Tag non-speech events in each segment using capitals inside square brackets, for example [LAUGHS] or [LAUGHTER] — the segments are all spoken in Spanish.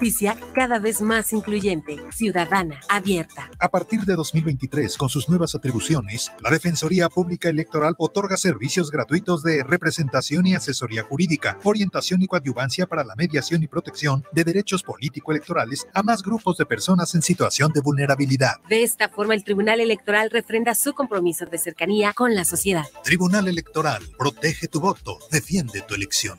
justicia cada vez más incluyente, ciudadana, abierta. A partir de 2023, con sus nuevas atribuciones, la Defensoría Pública Electoral otorga servicios gratuitos de representación y asesoría jurídica, orientación y coadyuvancia para la mediación y protección de derechos político-electorales a más grupos de personas en situación de vulnerabilidad. De esta forma, el Tribunal Electoral refrenda su compromiso de cercanía con la sociedad. Tribunal Electoral, protege tu voto, defiende tu elección.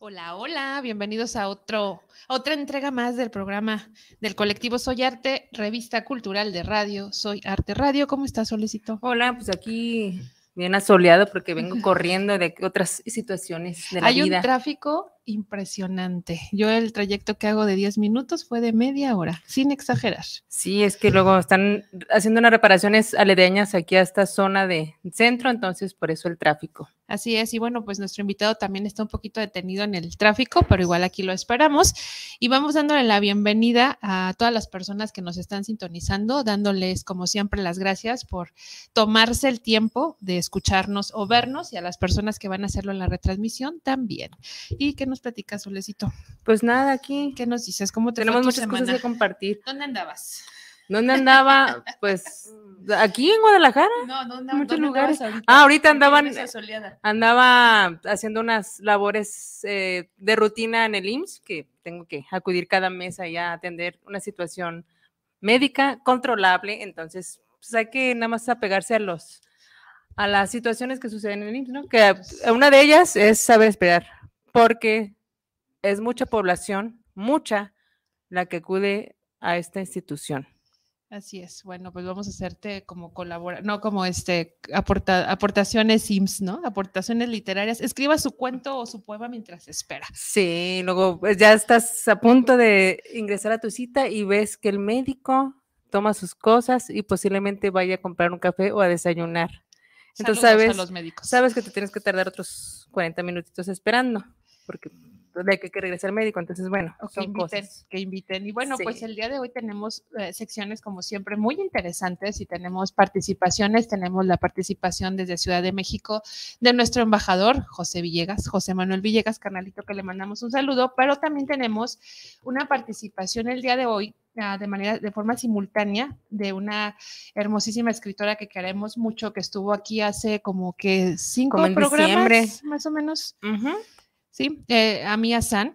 Hola, hola, bienvenidos a otro, otra entrega más del programa del colectivo Soy Arte, revista cultural de radio, Soy Arte Radio. ¿Cómo estás, Solicito? Hola, pues aquí bien asoleado porque vengo [LAUGHS] corriendo de otras situaciones de la vida. Hay un tráfico impresionante. Yo el trayecto que hago de 10 minutos fue de media hora, sin exagerar. Sí, es que luego están haciendo unas reparaciones aledeñas aquí a esta zona de centro, entonces por eso el tráfico. Así es, y bueno, pues nuestro invitado también está un poquito detenido en el tráfico, pero igual aquí lo esperamos. Y vamos dándole la bienvenida a todas las personas que nos están sintonizando, dándoles como siempre las gracias por tomarse el tiempo de escucharnos o vernos y a las personas que van a hacerlo en la retransmisión también. ¿Y qué nos platicas, Solecito? Pues nada, aquí. ¿Qué nos dices? ¿Cómo Tenemos muchas cosas que compartir. ¿Dónde andabas? ¿Dónde andaba? Pues aquí en Guadalajara. No, no, en muchos lugares. Ahorita? Ah, ahorita andaban andaba haciendo unas labores eh, de rutina en el IMSS que tengo que acudir cada mes allá a atender una situación médica controlable, entonces pues hay que nada más apegarse a los a las situaciones que suceden en el IMSS, ¿no? Que pues una de ellas es saber esperar, porque es mucha población, mucha la que acude a esta institución. Así es. Bueno, pues vamos a hacerte como colabora, no como este aporta, aportaciones Sims, ¿no? Aportaciones literarias. Escriba su cuento o su poema mientras espera. Sí, luego pues, ya estás a punto de ingresar a tu cita y ves que el médico toma sus cosas y posiblemente vaya a comprar un café o a desayunar. Entonces sabes, sabes que te tienes que tardar otros 40 minutitos esperando, porque de que, que regresar médico. Entonces, bueno, son que inviten, cosas. que inviten. Y bueno, pues el día de hoy tenemos eh, secciones como siempre muy interesantes y tenemos participaciones. Tenemos la participación desde Ciudad de México de nuestro embajador José Villegas, José Manuel Villegas, canalito que le mandamos un saludo, pero también tenemos una participación el día de hoy ah, de manera de forma simultánea de una hermosísima escritora que queremos mucho que estuvo aquí hace como que cinco más o menos ¿sí? Eh, Amiya San.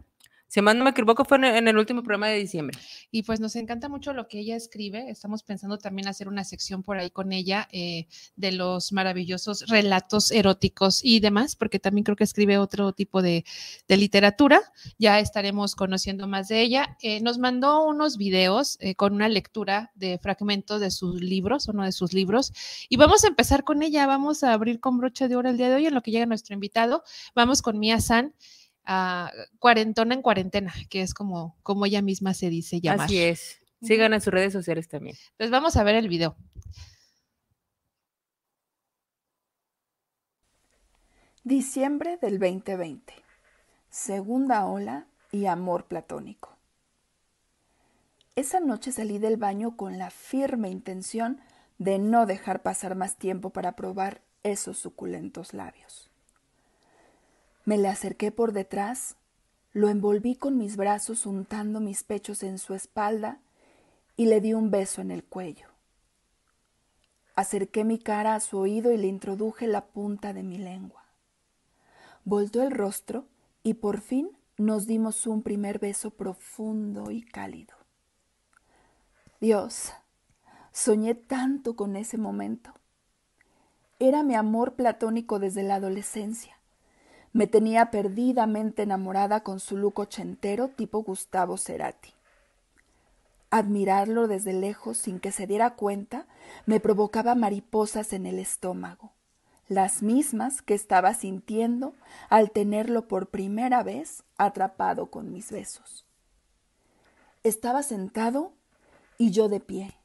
Si más no me equivoco, fue en el último programa de diciembre. Y pues nos encanta mucho lo que ella escribe. Estamos pensando también hacer una sección por ahí con ella eh, de los maravillosos relatos eróticos y demás, porque también creo que escribe otro tipo de, literatura. Ya estaremos conociendo más de ella. Eh, nos mandó unos videos eh, con una lectura de fragmentos de sus libros, uno de sus libros. Y vamos a empezar con ella. Vamos a abrir con brocha de oro el día de hoy en lo que llega nuestro invitado. Vamos con Mia San a cuarentona en cuarentena, que es como, como ella misma se dice Así es. Sigan en sus redes sociales también. Entonces pues vamos a ver el video. Diciembre del 2020. Segunda ola y amor platónico. Esa noche salí del baño con la firme intención de no dejar pasar más tiempo para probar esos suculentos labios. Me le acerqué por detrás, lo envolví con mis brazos untando mis pechos en su espalda y le di un beso en el cuello. Acerqué mi cara a su oído y le introduje la punta de mi lengua. Voltó el rostro y por fin nos dimos un primer beso profundo y cálido. Dios, soñé tanto con ese momento. Era mi amor platónico desde la adolescencia. Me tenía perdidamente enamorada con su luco chentero tipo Gustavo Cerati. Admirarlo desde lejos sin que se diera cuenta me provocaba mariposas en el estómago, las mismas que estaba sintiendo al tenerlo por primera vez atrapado con mis besos. Estaba sentado y yo de pie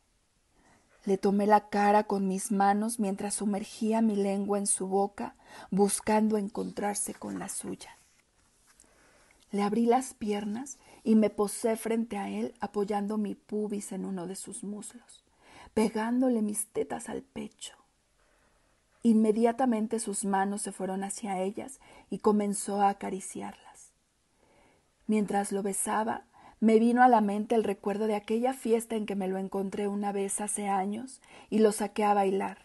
le tomé la cara con mis manos mientras sumergía mi lengua en su boca, buscando encontrarse con la suya. Le abrí las piernas y me posé frente a él apoyando mi pubis en uno de sus muslos, pegándole mis tetas al pecho. Inmediatamente sus manos se fueron hacia ellas y comenzó a acariciarlas. Mientras lo besaba, me vino a la mente el recuerdo de aquella fiesta en que me lo encontré una vez hace años y lo saqué a bailar.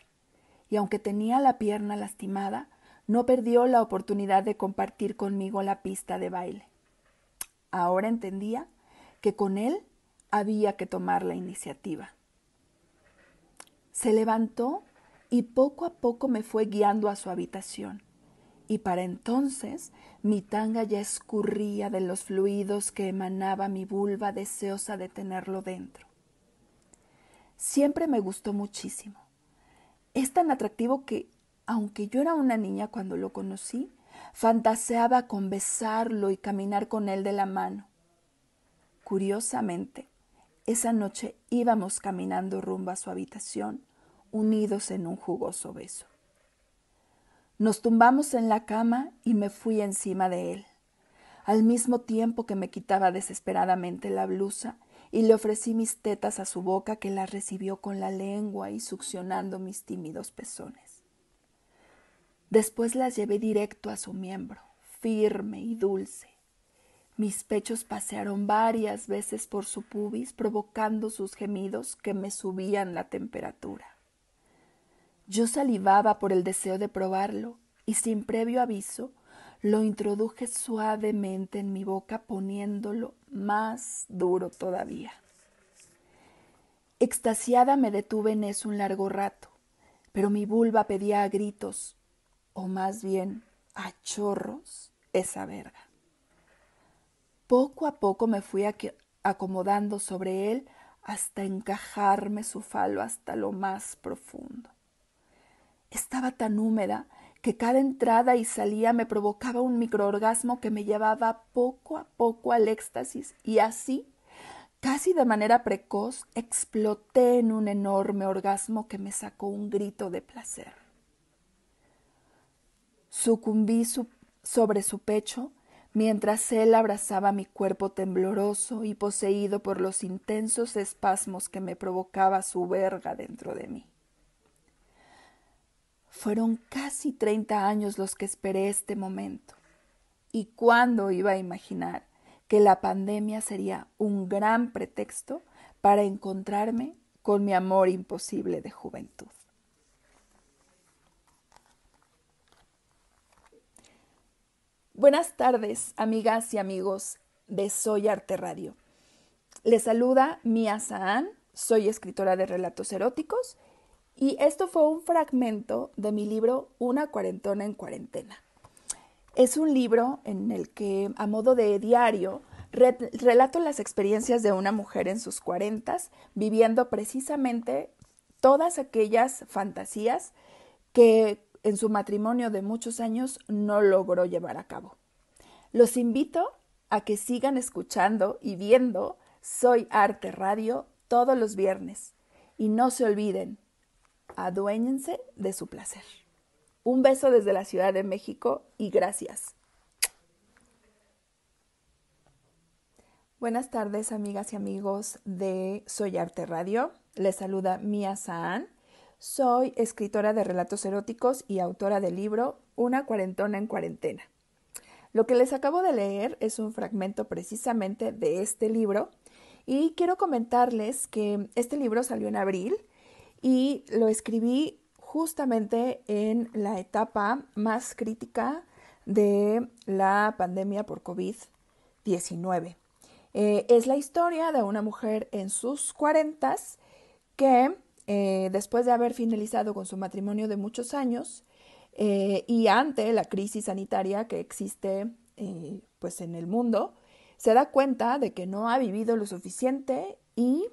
Y aunque tenía la pierna lastimada, no perdió la oportunidad de compartir conmigo la pista de baile. Ahora entendía que con él había que tomar la iniciativa. Se levantó y poco a poco me fue guiando a su habitación y para entonces mi tanga ya escurría de los fluidos que emanaba mi vulva deseosa de tenerlo dentro. Siempre me gustó muchísimo. Es tan atractivo que, aunque yo era una niña cuando lo conocí, fantaseaba con besarlo y caminar con él de la mano. Curiosamente, esa noche íbamos caminando rumbo a su habitación, unidos en un jugoso beso. Nos tumbamos en la cama y me fui encima de él, al mismo tiempo que me quitaba desesperadamente la blusa y le ofrecí mis tetas a su boca que las recibió con la lengua y succionando mis tímidos pezones. Después las llevé directo a su miembro, firme y dulce. Mis pechos pasearon varias veces por su pubis, provocando sus gemidos que me subían la temperatura. Yo salivaba por el deseo de probarlo y sin previo aviso lo introduje suavemente en mi boca poniéndolo más duro todavía. Extasiada me detuve en eso un largo rato, pero mi vulva pedía a gritos, o más bien a chorros, esa verga. Poco a poco me fui acomodando sobre él hasta encajarme su falo hasta lo más profundo. Estaba tan húmeda que cada entrada y salida me provocaba un microorgasmo que me llevaba poco a poco al éxtasis y así, casi de manera precoz, exploté en un enorme orgasmo que me sacó un grito de placer. Sucumbí sobre su pecho mientras él abrazaba mi cuerpo tembloroso y poseído por los intensos espasmos que me provocaba su verga dentro de mí. Fueron casi 30 años los que esperé este momento. ¿Y cuándo iba a imaginar que la pandemia sería un gran pretexto para encontrarme con mi amor imposible de juventud? Buenas tardes, amigas y amigos de Soy Arte Radio. Les saluda Mia Saan, soy escritora de relatos eróticos y esto fue un fragmento de mi libro Una cuarentona en cuarentena. Es un libro en el que, a modo de diario, relato las experiencias de una mujer en sus cuarentas, viviendo precisamente todas aquellas fantasías que en su matrimonio de muchos años no logró llevar a cabo. Los invito a que sigan escuchando y viendo Soy Arte Radio todos los viernes. Y no se olviden, Aduéñense de su placer. Un beso desde la Ciudad de México y gracias. Buenas tardes, amigas y amigos de Soy Arte Radio. Les saluda Mia Saan. Soy escritora de relatos eróticos y autora del libro Una cuarentona en cuarentena. Lo que les acabo de leer es un fragmento precisamente de este libro y quiero comentarles que este libro salió en abril y lo escribí justamente en la etapa más crítica de la pandemia por COVID-19. Eh, es la historia de una mujer en sus cuarentas que eh, después de haber finalizado con su matrimonio de muchos años eh, y ante la crisis sanitaria que existe pues en el mundo, se da cuenta de que no ha vivido lo suficiente y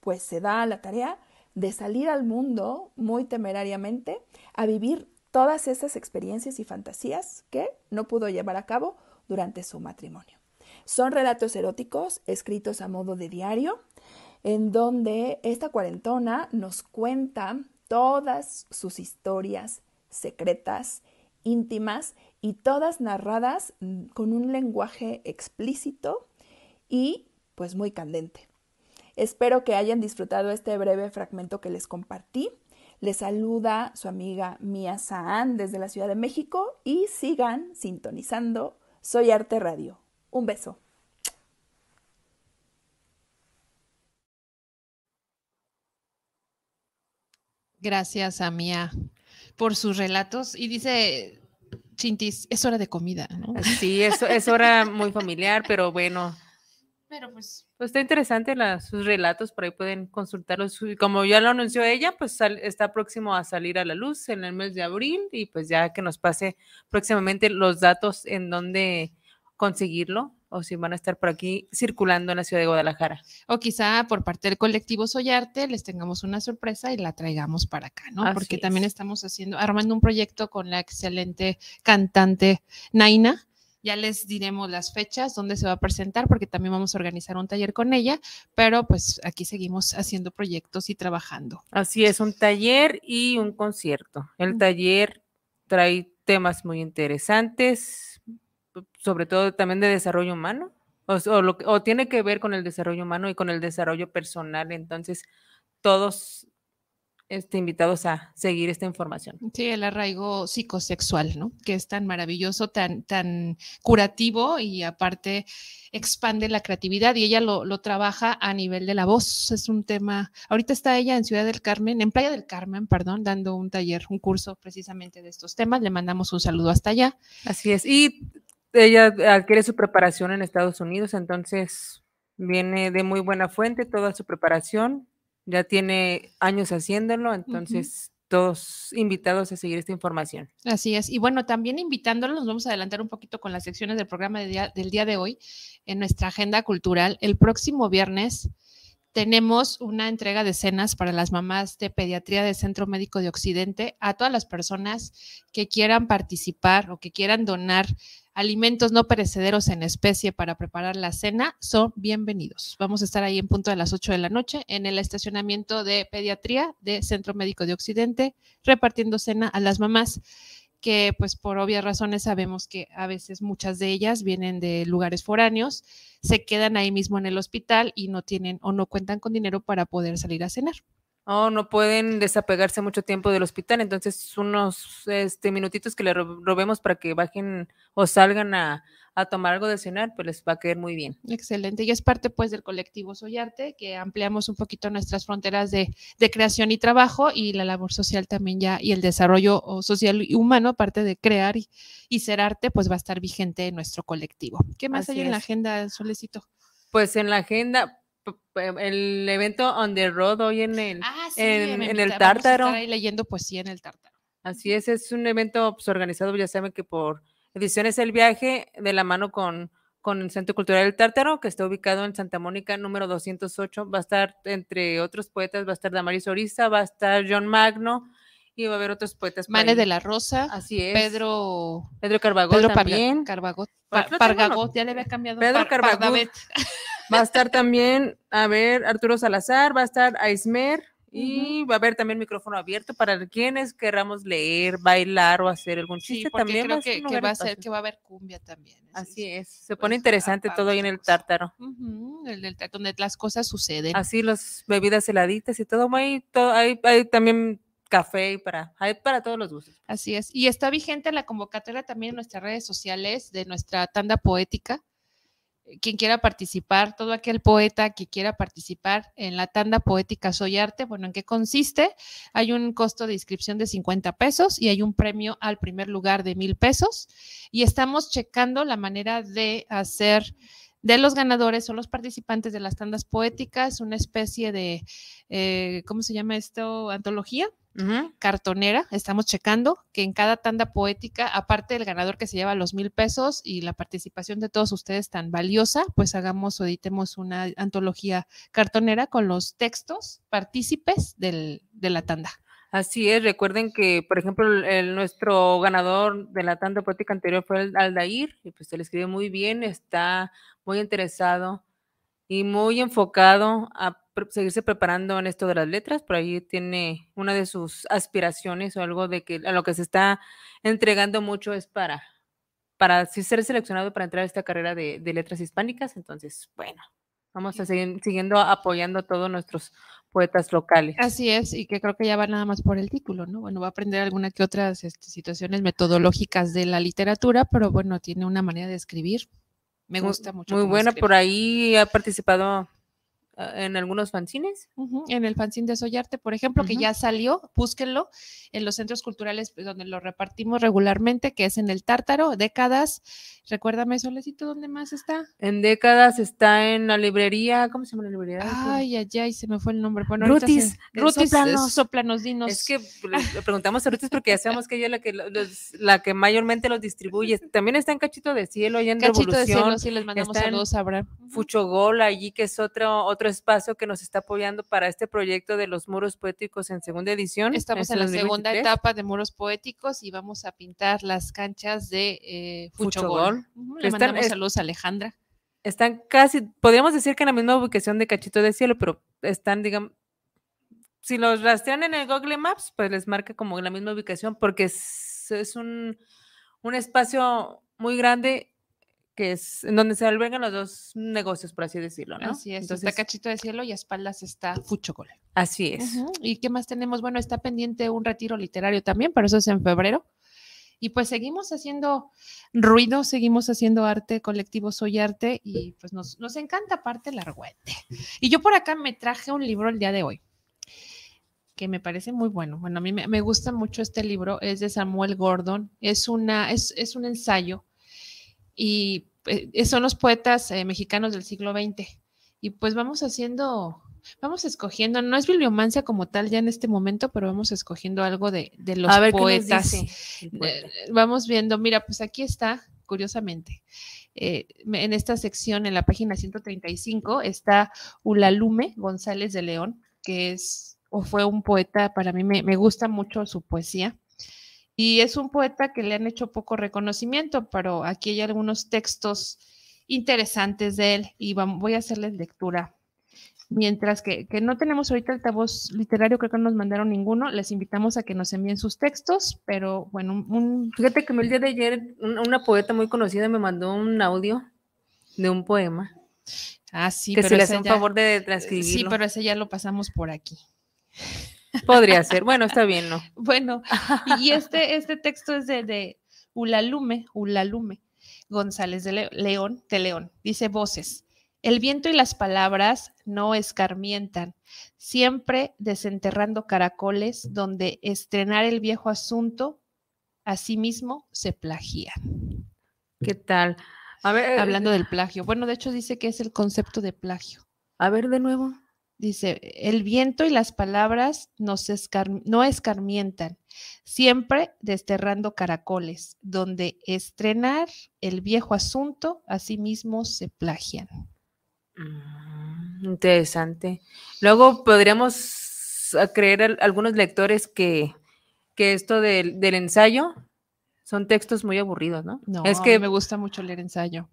pues se da la tarea de salir al mundo muy temerariamente a vivir todas esas experiencias y fantasías que no pudo llevar a cabo durante su matrimonio. Son relatos eróticos escritos a modo de diario, en donde esta cuarentona nos cuenta todas sus historias secretas, íntimas y todas narradas mm, con un lenguaje explícito y pues muy candente. Espero que hayan disfrutado este breve fragmento que les compartí. Les saluda su amiga Mía Saán desde la Ciudad de México y sigan sintonizando Soy Arte Radio. Un beso. Gracias a Mía por sus relatos. Y dice Chintis, es hora de comida, ¿no? Sí, es hora muy familiar, pero bueno, pero pues, pues... está interesante sus relatos, por ahí pueden consultarlos. Como ya lo anunció ella, pues está próximo a salir a la luz en el mes de abril y pues ya que nos pase próximamente los datos en dónde conseguirlo o si van a estar por aquí circulando en la ciudad de Guadalajara. O quizá por parte del colectivo Soyarte les tengamos una sorpresa y la traigamos para acá, ¿no? Porque también estamos haciendo, armando un proyecto con la excelente cantante Naina ya les diremos las fechas, dónde se va a presentar, porque también vamos a organizar un taller con ella, pero pues aquí seguimos haciendo proyectos y trabajando. Así es, un taller y un concierto. El taller trae temas muy interesantes, sobre todo también de desarrollo humano, o, o tiene que ver con el desarrollo humano y con el desarrollo personal. Entonces, todos este, invitados a seguir esta información. Sí, el arraigo psicosexual, ¿no? Que es tan maravilloso, tan, tan curativo y aparte expande la creatividad y ella lo, lo, trabaja a nivel de la voz. Es un tema, ahorita está ella en Ciudad del Carmen, en Playa del Carmen, perdón, dando un taller, un curso precisamente de estos temas. Le mandamos un saludo hasta allá. Así es. Y ella adquiere su preparación en Estados Unidos, entonces viene de muy buena fuente toda su preparación ya tiene años haciéndolo, entonces todos invitados a seguir esta información. Así es. Y bueno, también invitándolos, nos vamos a adelantar un poquito con las secciones del programa del día de hoy en nuestra agenda cultural. El próximo viernes tenemos una entrega de cenas para las mamás de pediatría del Centro Médico de Occidente a todas las personas que quieran participar o que quieran donar alimentos no perecederos en especie para preparar la cena, son bienvenidos. Vamos a estar ahí en punto de las 8 de la noche en el estacionamiento de pediatría de Centro Médico de Occidente repartiendo cena a las mamás que pues por obvias razones sabemos que a veces muchas de ellas vienen de lugares foráneos, se quedan ahí mismo en el hospital y no tienen o no cuentan con dinero para poder salir a cenar. o oh, no pueden desapegarse mucho tiempo del hospital, entonces unos este, minutitos que le robemos para que bajen o salgan a, a tomar algo de cenar, pues les va a quedar muy bien. Excelente. Y es parte pues del colectivo Soy Arte, que ampliamos un poquito nuestras fronteras de, creación y trabajo y la labor social también ya y el desarrollo social y humano, aparte de crear y, ser arte, pues va a estar vigente en nuestro colectivo. ¿Qué más hay en la agenda, Solecito? Pues en la agenda, el evento on the road hoy en el, ah, en, el Tártaro. Vamos a estar ahí leyendo en el Tártaro. Así es, es un evento pues, organizado, ya saben que por Ediciones El Viaje, de la mano con, con el Centro Cultural del Tártaro, que está ubicado en Santa Mónica, número 208. Va a estar, entre otros poetas, va a estar Damaris Orisa, va a estar John Magno, y va a haber otros poetas. Manes de la Rosa. Así es. Pedro. Pedro Carbagot Pedro también. Pues, ya le había cambiado. Pedro Va a estar también, a ver, Arturo Salazar, va a estar Aismer, y va a haber también micrófono abierto para quienes queramos leer, bailar o hacer algún chiste también. Creo que, va a ser que va a haber cumbia también. Así, es. Se pues, pone interesante todo ahí en el tártaro. Pues. el del, donde las cosas suceden. Así, las bebidas heladitas y todo. Hay, también café y para, hay para todos los gustos. Así es. Y está vigente la convocatoria también en nuestras redes sociales de nuestra tanda poética quien quiera participar, todo aquel poeta que quiera participar en la tanda poética Soy Arte, bueno, ¿en qué consiste? Hay un costo de inscripción de 50 pesos y hay un premio al primer lugar de mil pesos y estamos checando la manera de hacer de los ganadores o los participantes de las tandas poéticas una especie de, eh, ¿cómo se llama esto? Antología cartonera. Estamos checando que en cada tanda poética, aparte del ganador que se lleva los mil pesos y la participación de todos ustedes tan valiosa, pues hagamos o editemos una antología cartonera con los textos partícipes del, de la tanda. Así es, recuerden que, por ejemplo, el, nuestro ganador de la tanda poética anterior fue el Aldair, y pues se le escribe muy bien, está muy interesado y muy enfocado a seguirse preparando en esto de las letras, por ahí tiene una de sus aspiraciones o algo de que a lo que se está entregando mucho es para, para ser seleccionado para entrar a esta carrera de, letras hispánicas. Entonces, bueno, vamos a seguir siguiendo apoyando a todos nuestros poetas locales. Así es, y que creo que ya va nada más por el título, ¿no? Bueno, va a aprender alguna que otras este, situaciones metodológicas de la literatura, pero bueno, tiene una manera de escribir. Me gusta mucho. Muy bueno, por ahí ha participado eh, en algunos fanzines. En el fanzine de Soyarte, por ejemplo, que ya salió, búsquenlo en los centros culturales pues, donde lo repartimos regularmente, que es en el Tártaro, Décadas. Recuérdame, Solecito, ¿dónde más está? En Décadas está en la librería, ¿cómo se llama la librería? Ay, ay, ay, se me fue el nombre. Bueno, Rutis, eh, Rutis, soplanos. soplanos, dinos. Es que le preguntamos a Rutis porque ya sabemos que ella es la que, la que mayormente los distribuye. [LAUGHS] También está en Cachito de Cielo, allá en Cachito Revolución. Cachito de Cielo, sí, les mandamos saludos a Abraham. Fuchogol, allí que es otro, otro espacio que nos está apoyando para este proyecto de los muros poéticos en segunda edición. Estamos en, la segunda etapa de muros poéticos y vamos a pintar las canchas de eh, Fuchogol. le saludos Alejandra. Están casi, podríamos decir que en la misma ubicación de Cachito de Cielo, pero están, digamos, si los rastrean en el Google Maps, pues les marca como en la misma ubicación porque es, un, un espacio muy grande que es en donde se albergan los dos negocios, por así decirlo, ¿no? Así es, está Cachito de Cielo y a espaldas está Fuchocol. Así es. ¿Y qué más tenemos? Bueno, está pendiente un retiro literario también, pero eso es en febrero. Y pues seguimos haciendo ruido, seguimos haciendo arte, colectivo Soy Arte, y pues nos, encanta parte el argüente. Y yo por acá me traje un libro el día de hoy, que me parece muy bueno. Bueno, a mí me, me gusta mucho este libro, es de Samuel Gordon, es, una, es, es un ensayo y eh, eh, son los poetas eh, mexicanos del siglo XX. Y pues vamos haciendo, vamos escogiendo, no es bibliomancia como tal ya en este momento, pero vamos escogiendo algo de, de los poetas. vamos viendo, mira, pues aquí está, curiosamente. en esta sección, en la página 135, está Ulalume González de León, que es o fue un poeta, para mí me, me gusta mucho su poesía. Y es un poeta que le han hecho poco reconocimiento, pero aquí hay algunos textos interesantes de él y voy a hacerles lectura. Mientras que, que no tenemos ahorita altavoz literario, creo que no nos mandaron ninguno, les invitamos a que nos envíen sus textos, pero bueno, un... fíjate que el día de ayer una poeta muy conocida me mandó un audio de un poema. Ah, sí, que se le hace un favor de transcribirlo. Sí, pero ese ya lo pasamos por aquí. Podría ser, bueno, está bien, ¿no? [LAUGHS] Bueno, y este, este texto es de, de Ulalume, Ulalume González de León, de León. Dice voces. El viento y las palabras no escarmientan, siempre desenterrando caracoles donde estrenar el viejo asunto, asimismo se plagia. ¿Qué tal? A ver, eh, hablando del plagio. Bueno, de hecho dice que es el concepto de plagio. A ver de nuevo. Dice, el viento y las palabras no escarmientan, siempre desterrando caracoles, donde estrenar el viejo asunto, a sí se plagian. Mm, interesante. Luego podríamos ah, creer algunos lectores que, que esto del, ensayo son textos muy aburridos, ¿no? es que me gusta mucho leer ensayo.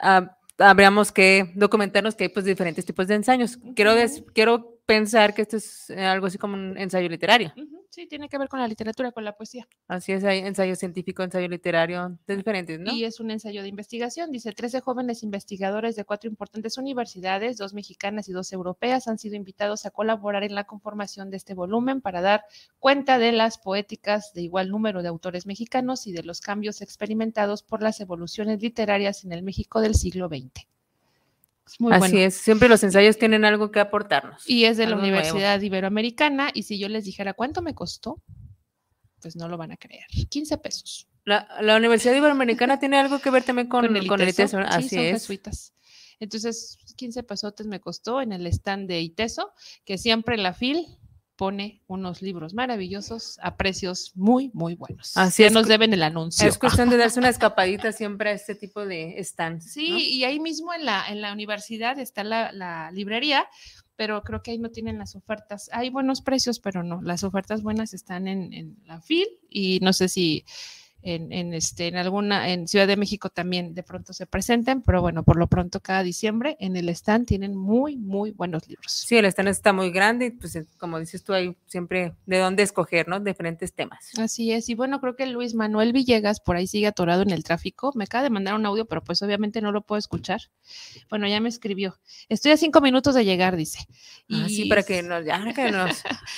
Ah, habríamos que documentarnos que hay pues diferentes tipos de ensayos. Quiero, des, quiero pensar que esto es eh, algo así como un ensayo literario. Sí, tiene que ver con la literatura, con la poesía. Así es, hay ensayo científico, ensayo literario, diferentes, ¿no? Y es un ensayo de investigación. Dice, 13 jóvenes investigadores de cuatro importantes universidades, dos mexicanas y dos europeas, han sido invitados a colaborar en la conformación de este volumen para dar cuenta de las poéticas de igual número de autores mexicanos y de los cambios experimentados por las evoluciones literarias en el México del siglo XX. Así es, siempre los ensayos tienen algo que aportarnos. Y es de la Universidad Iberoamericana, y si yo les dijera cuánto me costó, pues no lo van a creer. 15 pesos. La, Universidad Iberoamericana tiene algo que ver también con, el, con ITESO. Así es. Entonces, 15 pesotes me costó en el stand de ITESO, que siempre en la FIL pone unos libros maravillosos a precios muy, muy buenos. Así nos deben el anuncio. Es cuestión de darse una [LAUGHS] escapadita siempre a este tipo de stands. Sí, y ahí mismo en la, en la universidad está la, librería pero creo que ahí no tienen las ofertas. Hay buenos precios, pero no, las ofertas buenas están en, en la FIL y no sé si en, este, en alguna, en Ciudad de México también de pronto se presenten, pero bueno, por lo pronto cada diciembre en el stand tienen muy, muy buenos libros. Sí, el stand está muy grande, pues como dices tú, hay siempre de dónde escoger, ¿no? Diferentes temas. Así es, y bueno, creo que Luis Manuel Villegas por ahí sigue atorado en el tráfico, me acaba de mandar un audio, pero pues obviamente no lo puedo escuchar. Bueno, ya me escribió, estoy a cinco minutos de llegar, dice. Ah, y... Ah, sí, para que nos, [LAUGHS] ya, que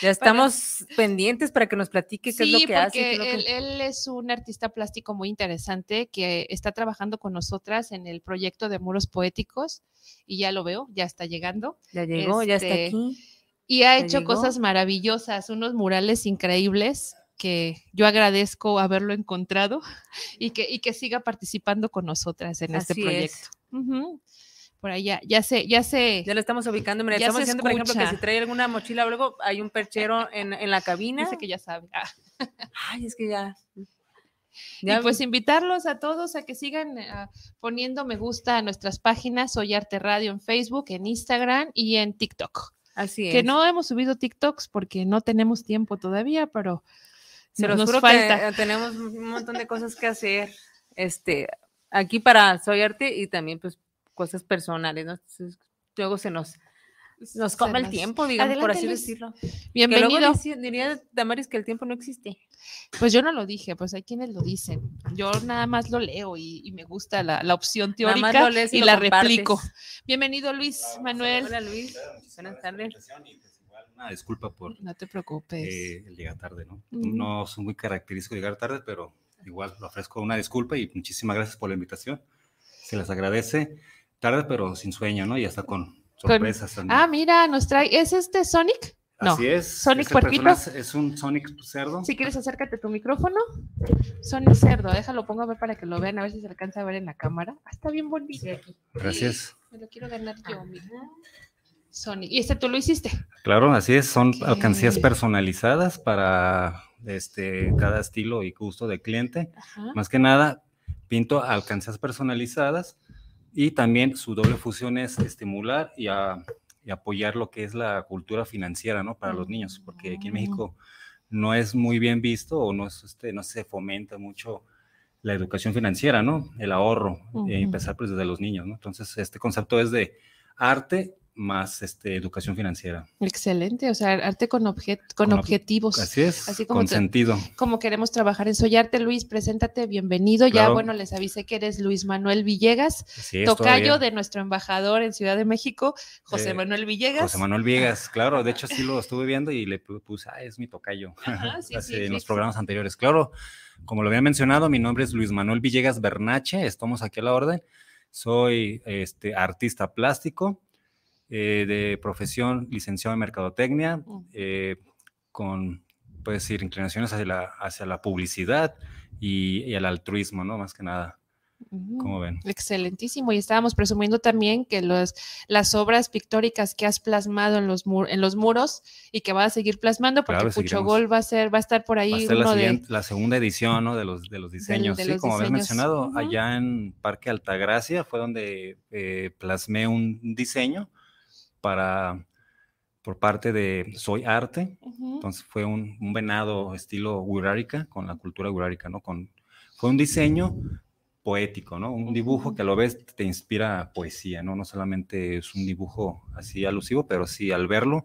ya estamos pendientes para que nos platique qué es lo que hace. él es un artista artista plástico muy interesante que está trabajando con nosotras en el proyecto de muros poéticos y ya lo veo, ya está llegando. Ya llegó, ya está este, aquí. Y ha hecho cosas maravillosas, unos murales increíbles que yo agradezco haberlo encontrado [LAUGHS] y que, que siga participando con nosotras en este proyecto. Es. Por allá, ya sé, ya sé. Ya lo estamos ubicando. Mira, ya estamos diciendo, por ejemplo, que si trae alguna mochila luego hay un perchero [LAUGHS] en, la cabina. Dice que ya sabe. Ah. [LAUGHS] Ay, es que ya. Y pues invitarlos a todos a que sigan eh, poniendo me gusta a nuestras páginas, Soy Arte Radio en Facebook, en Instagram y en TikTok. Así es. Que no hemos subido TikToks porque no tenemos tiempo todavía, pero se nos, Que [LAUGHS] tenemos un montón de cosas que hacer. Este, aquí para Soy Arte y también pues cosas personales, luego se nos pues, nos come el tiempo, digamos, por así decirlo. Bienvenido. diría Damaris que el tiempo no existe. Pues yo no lo dije, pues hay quienes lo dicen. Yo nada más lo leo y, me gusta la, la opción teórica y, la replico. Bienvenido, Luis Manuel. Hola, Luis. Buenas tardes. Pues, una disculpa por. No te preocupes. Eh, llegar tarde, ¿no? No soy muy característico llegar tarde, pero igual lo ofrezco una disculpa y muchísimas gracias por la invitación. Se las agradece. Tarde, pero sin sueño, ¿no? Y hasta con Ah, mira, nos trae, ¿es este Sonic? No. Así es. Sonic Es un Sonic Cerdo. Si quieres, acércate tu micrófono. Sonic Cerdo, déjalo, pongo a ver para que lo vean, a ver si se alcanza a ver en la cámara. Ah, está bien bonito. Gracias. Me lo quiero ganar yo, mira. Sonic. ¿Y este tú lo hiciste? Claro, así es. Son alcancías personalizadas para este, cada estilo y gusto de cliente. Más que nada, pinto alcancías personalizadas y también su doble función es estimular y, apoyar lo que es la cultura financiera, ¿no? Para los niños, porque aquí en México no es muy bien visto o este, no, se fomenta mucho la educación financiera, ¿no? El ahorro, eh, empezar pues desde los niños, Entonces, este concepto es de arte más este, educación financiera. Excelente, o sea, arte con, con, objetivos. Así es, así como con sentido. Como queremos trabajar en Soyarte, Luis, preséntate, bienvenido. Ya, bueno, les avisé que eres Luis Manuel Villegas, tocayo de nuestro embajador en Ciudad de México, José eh, Manuel Villegas. José Manuel Villegas, claro, de hecho sí lo estuve viendo y le puse, ah, es mi tocayo, [LAUGHS] en los programas anteriores. Claro, como lo había mencionado, mi nombre es Luis Manuel Villegas Bernache, estamos aquí a la orden. Soy este, artista plástico, eh, de profesión licenciado en mercadotecnia, eh, con, puedes decir, inclinaciones hacia la, hacia la publicidad y, el altruismo, ¿no? Más que nada. como ven? Excelentísimo. Y estábamos presumiendo también que los, las obras pictóricas que has plasmado en los, en los muros y que vas a seguir plasmando, porque claro, Gol va a ser, va a estar por ahí. Va a la, segunda edición ¿no? de, los, de los diseños. sí, como habías mencionado, allá en Parque Altagracia fue donde eh, plasmé un diseño para por parte de Soy Arte. Entonces fue un, venado estilo gurárica, con la cultura gurárica, ¿no? Con, fue un diseño poético, ¿no? Un dibujo que a lo ves te inspira poesía, ¿no? No solamente es un dibujo así alusivo, pero sí al verlo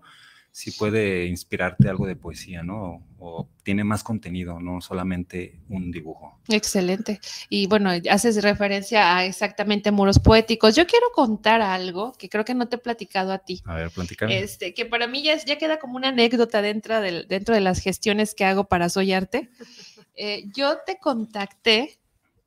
si puede inspirarte algo de poesía, ¿no? O, tiene más contenido, no solamente un dibujo. Excelente. Y bueno, haces referencia a exactamente muros poéticos. Yo quiero contar algo que creo que no te he platicado a ti. A ver, platicame. Este, que para mí ya, ya queda como una anécdota dentro, del, dentro de las gestiones que hago para Soy eh, yo te contacté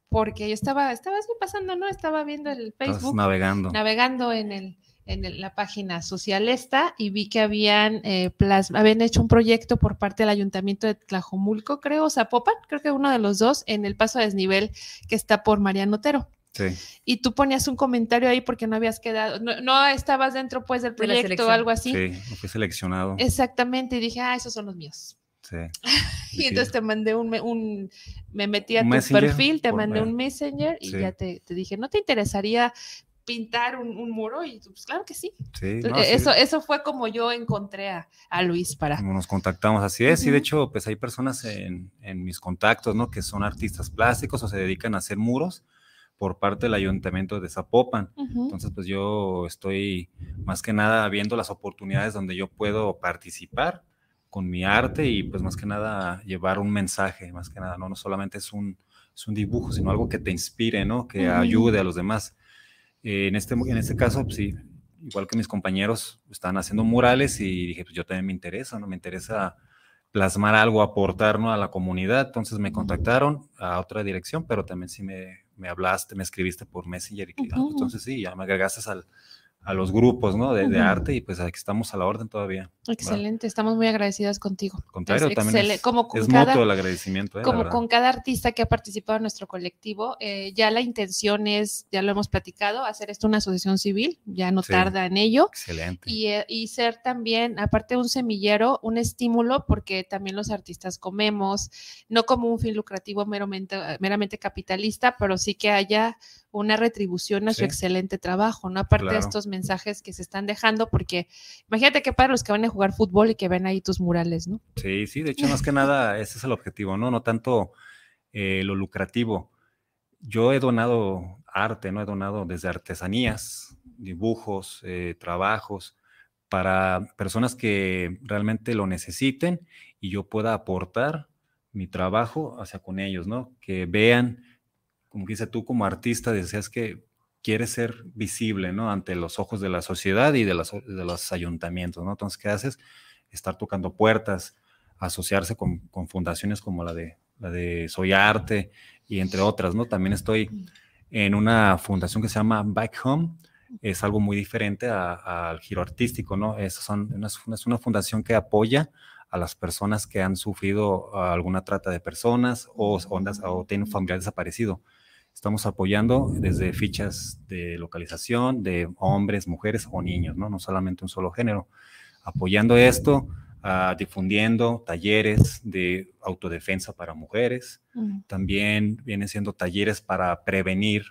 porque yo estaba, estabas pasando, ¿no? Estaba viendo el Facebook. navegando. Navegando en el en la página social esta y vi que habían, eh, habían hecho un proyecto por parte del ayuntamiento de Tlajomulco, creo, Zapopan, creo que uno de los dos, en el paso a desnivel que está por Mariano Otero. Sí. Y tú ponías un comentario ahí porque no habías quedado, no, estabas dentro pues del proyecto o algo así. Sí, fui seleccionado. Exactamente, y dije, ah, esos son los míos. Sí. [LAUGHS] y entonces te mandé un, un me metí a tu perfil, te mandé un messenger y ya te, te, dije, ¿no te interesaría pintar un, muro y pues claro que sí. E, eso, eso fue como yo encontré a, Luis para... Como nos contactamos, así es, y de hecho pues hay personas en, en, mis contactos, ¿no? Que son artistas plásticos o se dedican a hacer muros por parte del ayuntamiento de Zapopan. Entonces pues yo estoy más que nada viendo las oportunidades donde yo puedo participar con mi arte y pues más que nada llevar un mensaje, más que nada, no, no solamente es un, es un dibujo, sino algo que te inspire, ¿no? Que ayude a los demás. Eh, en, este, en este caso, pues, sí, igual que mis compañeros, están haciendo murales y dije, pues yo también me interesa, ¿no? Me interesa plasmar algo, aportar ¿no? a la comunidad. Entonces me contactaron a otra dirección, pero también sí me, hablaste, me escribiste por Messenger. Y, ah, pues, Entonces sí, ya me agregaste al, a los grupos ¿no? de, arte y pues aquí estamos a la orden todavía. Excelente, estamos muy agradecidas contigo. Contrario, también es, como con el agradecimiento. ¿eh? como con cada artista que ha participado en nuestro colectivo, eh, ya la intención es, ya lo hemos platicado, hacer esto una asociación civil, ya no tarda en ello. Excelente. Eh, y, ser también, aparte un semillero, un estímulo, porque también los artistas comemos, no como un fin lucrativo meramente, meramente capitalista, pero sí que haya una retribución a su excelente trabajo, ¿no? Aparte de estos mensajes mensajes que se están dejando, porque imagínate qué para los que van a jugar fútbol y que ven ahí tus murales, ¿no? Sí, sí, de hecho, más que nada, ese es el objetivo, ¿no? No tanto eh, lo lucrativo. Yo he donado arte, ¿no? He donado desde artesanías, dibujos, eh, trabajos, para personas que realmente lo necesiten y yo pueda aportar mi trabajo hacia con ellos, ¿no? Que vean, como dice tú como artista, decías que quiere ser visible, ¿no? Ante los ojos de la sociedad y de, de los ayuntamientos, ¿no? Entonces, ¿qué haces? Estar tocando puertas, asociarse con, fundaciones como la de, la de Soy Arte y entre otras, ¿no? También estoy en una fundación que se llama Back Home, es algo muy diferente al giro artístico, ¿no? Es, una, es una fundación que apoya a las personas que han sufrido alguna trata de personas o, ondas, o tienen un familiar desaparecido. Estamos apoyando desde fichas de localización de hombres, mujeres o niños, ¿no? No solamente un solo género. Apoyando esto, ah, difundiendo talleres de autodefensa para mujeres. También vienen siendo talleres para prevenir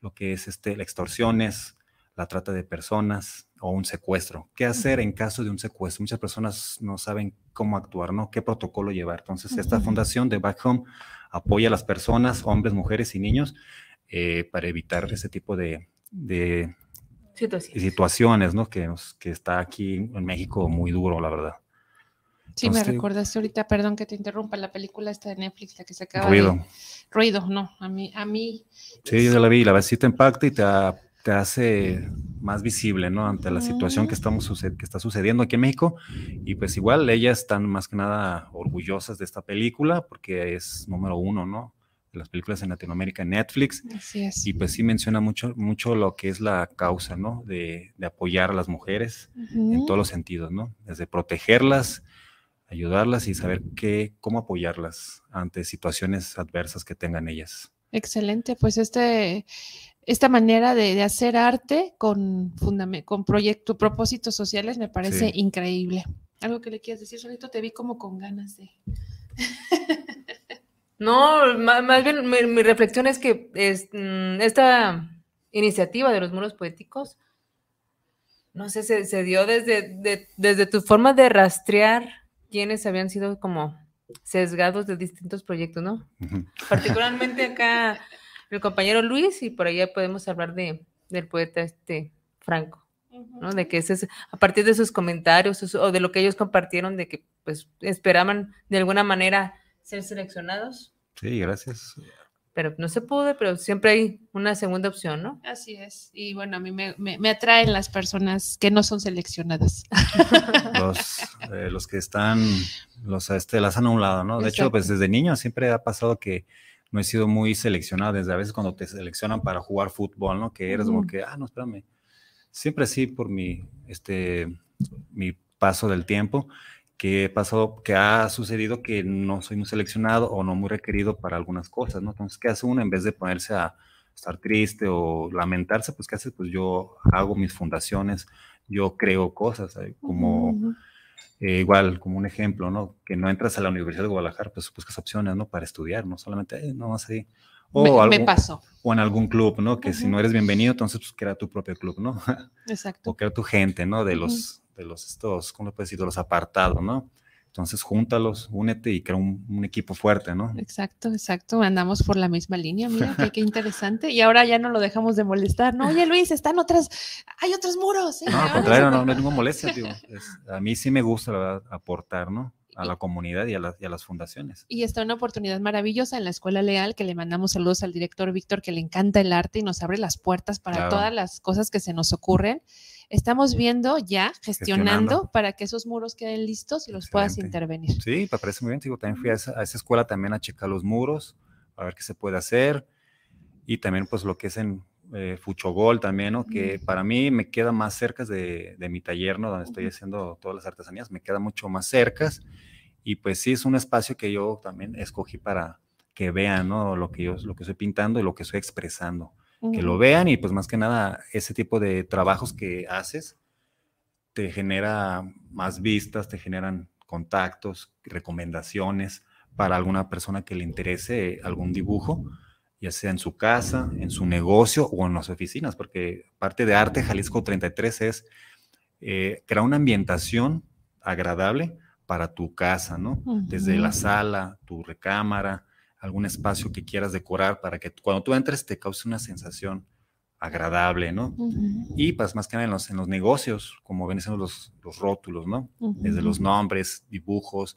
lo que es este, extorsiones, la trata de personas o un secuestro. ¿Qué hacer en caso de un secuestro? Muchas personas no saben cómo actuar, ¿no? ¿Qué protocolo llevar? Entonces, esta fundación de Back Home apoya a las personas, hombres, mujeres y niños, eh, para evitar ese tipo de, situaciones, ¿no? que, que está aquí en México muy duro, la verdad. Sí, me recordaste ahorita, perdón que te interrumpa, la película esta de Netflix, la que se acaba. Ruido. De, ruido, no, a mí, a mí. Sí, yo la vi, la ves, sí te impacta y te, te hace más visible, ¿no? Ante la situación que, estamos que está sucediendo aquí en México. Y pues igual ellas están más que nada orgullosas de esta película porque es número uno, ¿no? De las películas en Latinoamérica en Netflix. Así es. Y pues sí menciona mucho, mucho lo que es la causa, ¿no? De, apoyar a las mujeres en todos los sentidos, ¿no? Desde protegerlas, ayudarlas y saber qué, cómo apoyarlas ante situaciones adversas que tengan ellas. Excelente, pues este esta manera de, hacer arte con, con proyectos, propósitos sociales me parece increíble. ¿Algo que le quieras decir, Solito? Te vi como con ganas de... [LAUGHS] no, más, bien mi, reflexión es que mm, esta iniciativa de los muros poéticos, no sé, se, dio desde, desde tu forma de rastrear quienes habían sido como sesgados de distintos proyectos, ¿no? Particularmente acá el compañero Luis y por allá podemos hablar de, del poeta este Franco. ¿no? De que es, a partir de sus comentarios o de lo que ellos compartieron, de que pues esperaban de alguna manera ser seleccionados. Sí, gracias. Pero no se pudo, pero siempre hay una segunda opción, ¿no? Así es. Y bueno, a mí me, me, atraen las personas que no son seleccionadas. [LAUGHS] Los, eh, los que están, los este, las han anulado, ¿no? De hecho, pues desde niño siempre ha pasado que no he sido muy seleccionado desde a veces cuando te seleccionan para jugar fútbol, ¿no? Que eres como que, porque, ah, no, espérame. Siempre así por mi, este, mi paso del tiempo que pasó, que ha sucedido que no soy muy seleccionado o no muy requerido para algunas cosas, ¿no? Entonces, ¿qué hace uno en vez de ponerse a estar triste o lamentarse? Pues, ¿qué hace? Pues yo hago mis fundaciones, yo creo cosas, como... Eh, igual, como un ejemplo, ¿no? Que no entras a la Universidad de Guadalajara, pues buscas opciones, ¿no? Para estudiar, no solamente, no más O, o en algún club, ¿no? Que si no eres bienvenido, entonces pues crea tu propio club, ¿no? [LAUGHS] Exacto. O crea tu gente, ¿no? De los, de los estos, ¿cómo lo puedes decir? De los apartados, ¿no? Entonces, júntalos, únete y crea un, equipo fuerte, ¿no? Exacto, exacto. Andamos por la misma línea, mira, qué, [LAUGHS] interesante. Y ahora ya no lo dejamos de molestar, ¿no? Oye, Luis, están otras, hay otros muros. ¿eh? No, al contrario, no, me tengo a mí sí me gusta, la verdad, aportar, ¿no? a la comunidad y a, las fundaciones. Y está una oportunidad maravillosa en la Escuela Leal, que le mandamos saludos al director Víctor, que le encanta el arte y nos abre las puertas para todas las cosas que se nos ocurren estamos viendo ya, gestionando, para que esos muros queden listos y los puedas intervenir. Sí, me parece muy bien. también fui a esa, a esa, escuela también a checar los muros, a ver qué se puede hacer. Y también pues lo que es en eh, Fuchogol también, ¿no? Que para mí me queda más cerca de, de mi taller, ¿no? Donde estoy haciendo todas las artesanías, me queda mucho más cerca. Y pues sí, es un espacio que yo también escogí para que vean, ¿no? Lo que yo, lo que estoy pintando y lo que estoy expresando que lo vean y pues más que nada ese tipo de trabajos que haces te genera más vistas, te generan contactos, recomendaciones para alguna persona que le interese algún dibujo, ya sea en su casa, en su negocio o en las oficinas, porque parte de Arte Jalisco 33 es eh, crear una ambientación agradable para tu casa, ¿no? Desde la sala, tu recámara, algún espacio que quieras decorar para que cuando tú entres te cause una sensación agradable, ¿no? Y pues más que nada en los, negocios, como ven siendo los, rótulos, ¿no? Desde los nombres, dibujos,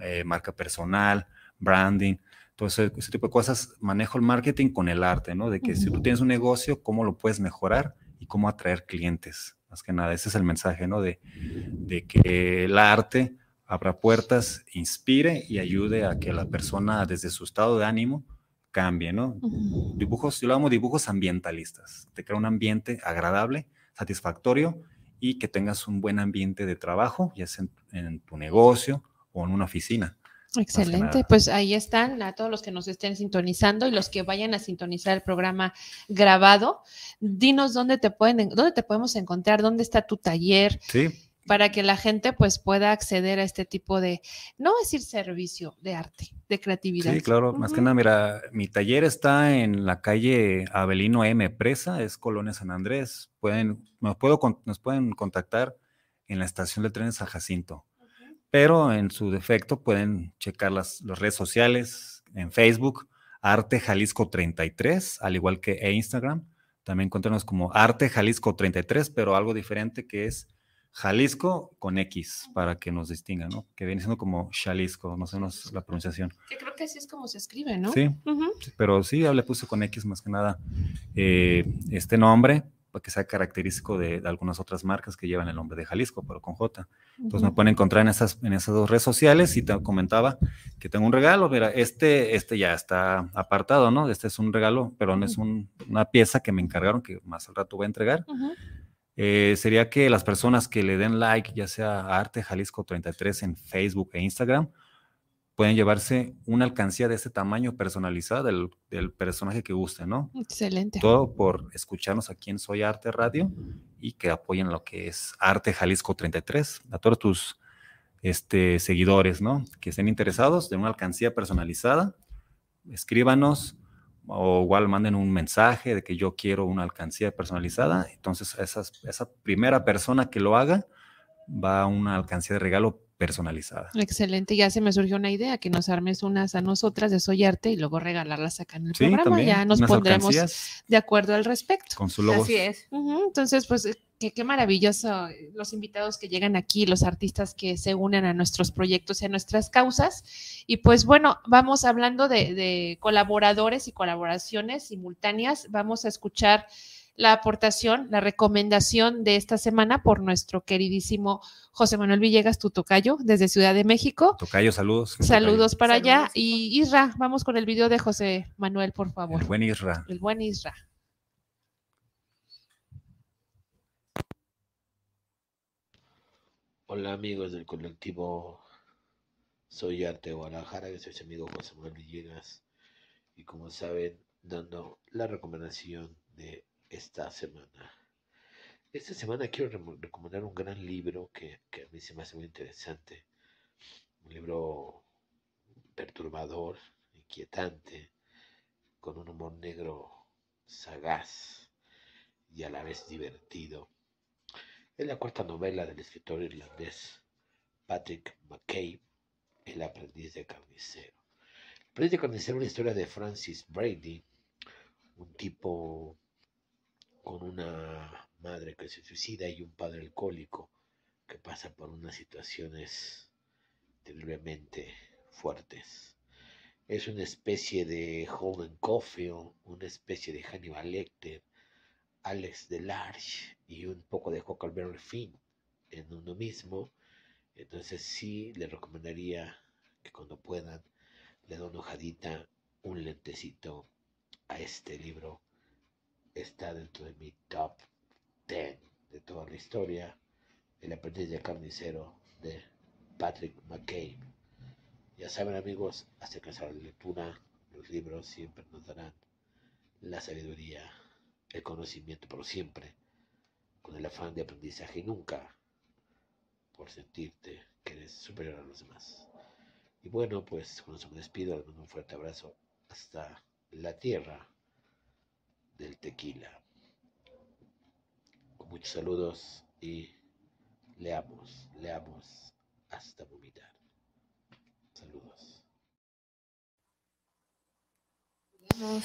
eh, marca personal, branding, todo ese, tipo de cosas. Manejo el marketing con el arte, ¿no? De que si tú tienes un negocio, ¿cómo lo puedes mejorar y cómo atraer clientes? Más que nada, ese es el mensaje, ¿no? De, de que el arte abra puertas, inspire y ayude a que la persona desde su estado de ánimo cambie, ¿no? Dibujos, yo lo llamo dibujos ambientalistas. Te crea un ambiente agradable, satisfactorio y que tengas un buen ambiente de trabajo, ya sea en, tu negocio o en una oficina. Excelente, pues ahí están a todos los que nos estén sintonizando y los que vayan a sintonizar el programa grabado. Dinos dónde te pueden, dónde te podemos encontrar, dónde está tu taller. Sí para que la gente pues pueda acceder a este tipo de, no decir servicio, de arte, de creatividad. Sí, claro, más que nada, mira, mi taller está en la calle Abelino M. Presa, es Colonia San Andrés. Pueden, nos, puedo, nos pueden contactar en la estación de trenes San Jacinto, pero en su defecto pueden checar las, redes sociales, en Facebook, Arte Jalisco 33, al igual que e Instagram. También cuéntanos como Arte Jalisco 33, pero algo diferente que es Jalisco con X para que nos distinga, ¿no? Que viene siendo como Jalisco, no o menos la pronunciación. Que creo que así es como se escribe, ¿no? Sí, pero sí, ya le puse con X más que nada eh, este nombre para que sea característico de, algunas otras marcas que llevan el nombre de Jalisco, pero con J. Entonces me pueden encontrar en esas, en esas dos redes sociales y te comentaba que tengo un regalo. Mira, este, este ya está apartado, ¿no? Este es un regalo, pero no es una pieza que me encargaron que más al rato voy a entregar. Eh, sería que las personas que le den like, ya sea Arte Jalisco 33 en Facebook e Instagram, pueden llevarse una alcancía de este tamaño personalizada del, personaje que guste, ¿no? Excelente. Todo por escucharnos aquí en Soy Arte Radio y que apoyen lo que es Arte Jalisco 33, a todos tus este, seguidores, ¿no? Que estén interesados en una alcancía personalizada, escríbanos o igual manden un mensaje de que yo quiero una alcancía personalizada. Entonces, esa primera persona que lo haga va a una alcancía de regalo personalizada. Excelente, ya se me surgió una idea, que nos armes unas a nosotras de Soy Arte y luego regalarlas acá en el programa, ya nos pondremos de acuerdo al respecto. Con su logo. Así es. Entonces, pues qué maravilloso eh, los invitados que llegan aquí, los artistas que se unen a nuestros proyectos y a nuestras causas. Y pues bueno, vamos hablando de, colaboradores y colaboraciones simultáneas. Vamos a escuchar la aportación, la recomendación de esta semana por nuestro queridísimo José Manuel Villegas, tu desde Ciudad de México. Tocayo, saludos. Saludos para allá. Y Isra, vamos con el video de José Manuel, por favor. El buen Isra. El buen Isra. Hola amigos del colectivo Soy Arte Guadalajara, que soy su amigo José Manuel Villegas y como saben dando la recomendación de esta semana. Esta semana quiero recomendar un gran libro que, que, a mí se me hace muy interesante, un libro perturbador, inquietante, con un humor negro sagaz y a la vez divertido es la cuarta novela del escritor irlandés Patrick McKay, El aprendiz de carnicero. El aprendiz de carnicero es una historia de Francis Brady, un tipo con una madre que se suicida y un padre alcohólico que pasa por unas situaciones terriblemente fuertes. Es una especie de Holden Caulfield, una especie de Hannibal Lecter, Alex Delarge, y un poco de Huckleberry Finn en uno mismo. Entonces sí le recomendaría que cuando puedan le den una hojadita, un lentecito a este libro. Está dentro de mi top 10 de toda la historia. El aprendiz de carnicero de Patrick McCabe. Ya saben amigos, que a la lectura, los libros siempre nos darán la sabiduría, el conocimiento, por siempre con el afán de aprendizaje y nunca por sentirte que eres superior a los demás. Y bueno, pues con eso me despido, les mando un fuerte abrazo hasta la tierra del tequila. Con muchos saludos y leamos, leamos hasta vomitar. Saludos.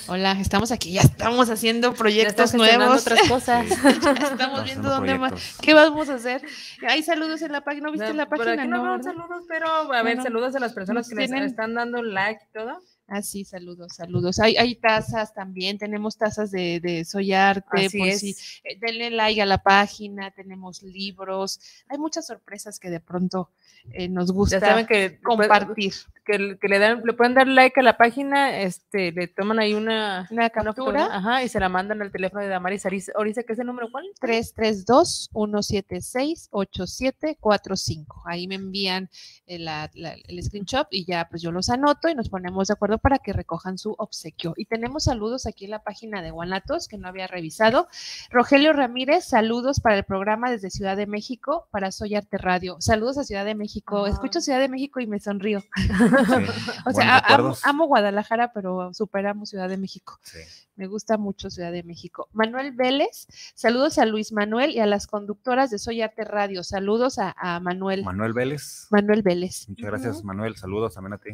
Hola, estamos aquí, ya estamos haciendo proyectos nuevos. Otras cosas. [LAUGHS] estamos viendo dónde más, qué vamos a hacer. Hay saludos en la página, ¿no viste no, la página? no, saludos, pero a ver, saludos a las personas que tienen... les están dando like y todo. Ah, sí, saludos, saludos. Hay, tazas también, tenemos tazas de, de Soy Arte, eh, denle like a la página, tenemos libros, hay muchas sorpresas que de pronto eh, nos gusta ya saben que, pues, compartir. Que, le dan, le pueden dar like a la página, este, le toman ahí una, una captura ajá, y se la mandan al teléfono de Damaris Orisa, ¿qué es el número cuál? 332-176-8745. Ahí me envían el, eh, el screenshot y ya pues yo los anoto y nos ponemos de acuerdo para que recojan su obsequio. Y tenemos saludos aquí en la página de Guanatos, que no había revisado. Rogelio Ramírez, saludos para el programa desde Ciudad de México, para Soy Arte Radio. Saludos a Ciudad de México. Escucho Ciudad de México y me sonrío. [LAUGHS] o sea, amo, Guadalajara, pero superamos Ciudad de México. Me gusta mucho Ciudad de México. Manuel Vélez, saludos a Luis Manuel y a las conductoras de Soy Arte Radio. Saludos a, Manuel. Manuel Vélez. Manuel Vélez. Muchas gracias, Manuel. Saludos también a ti.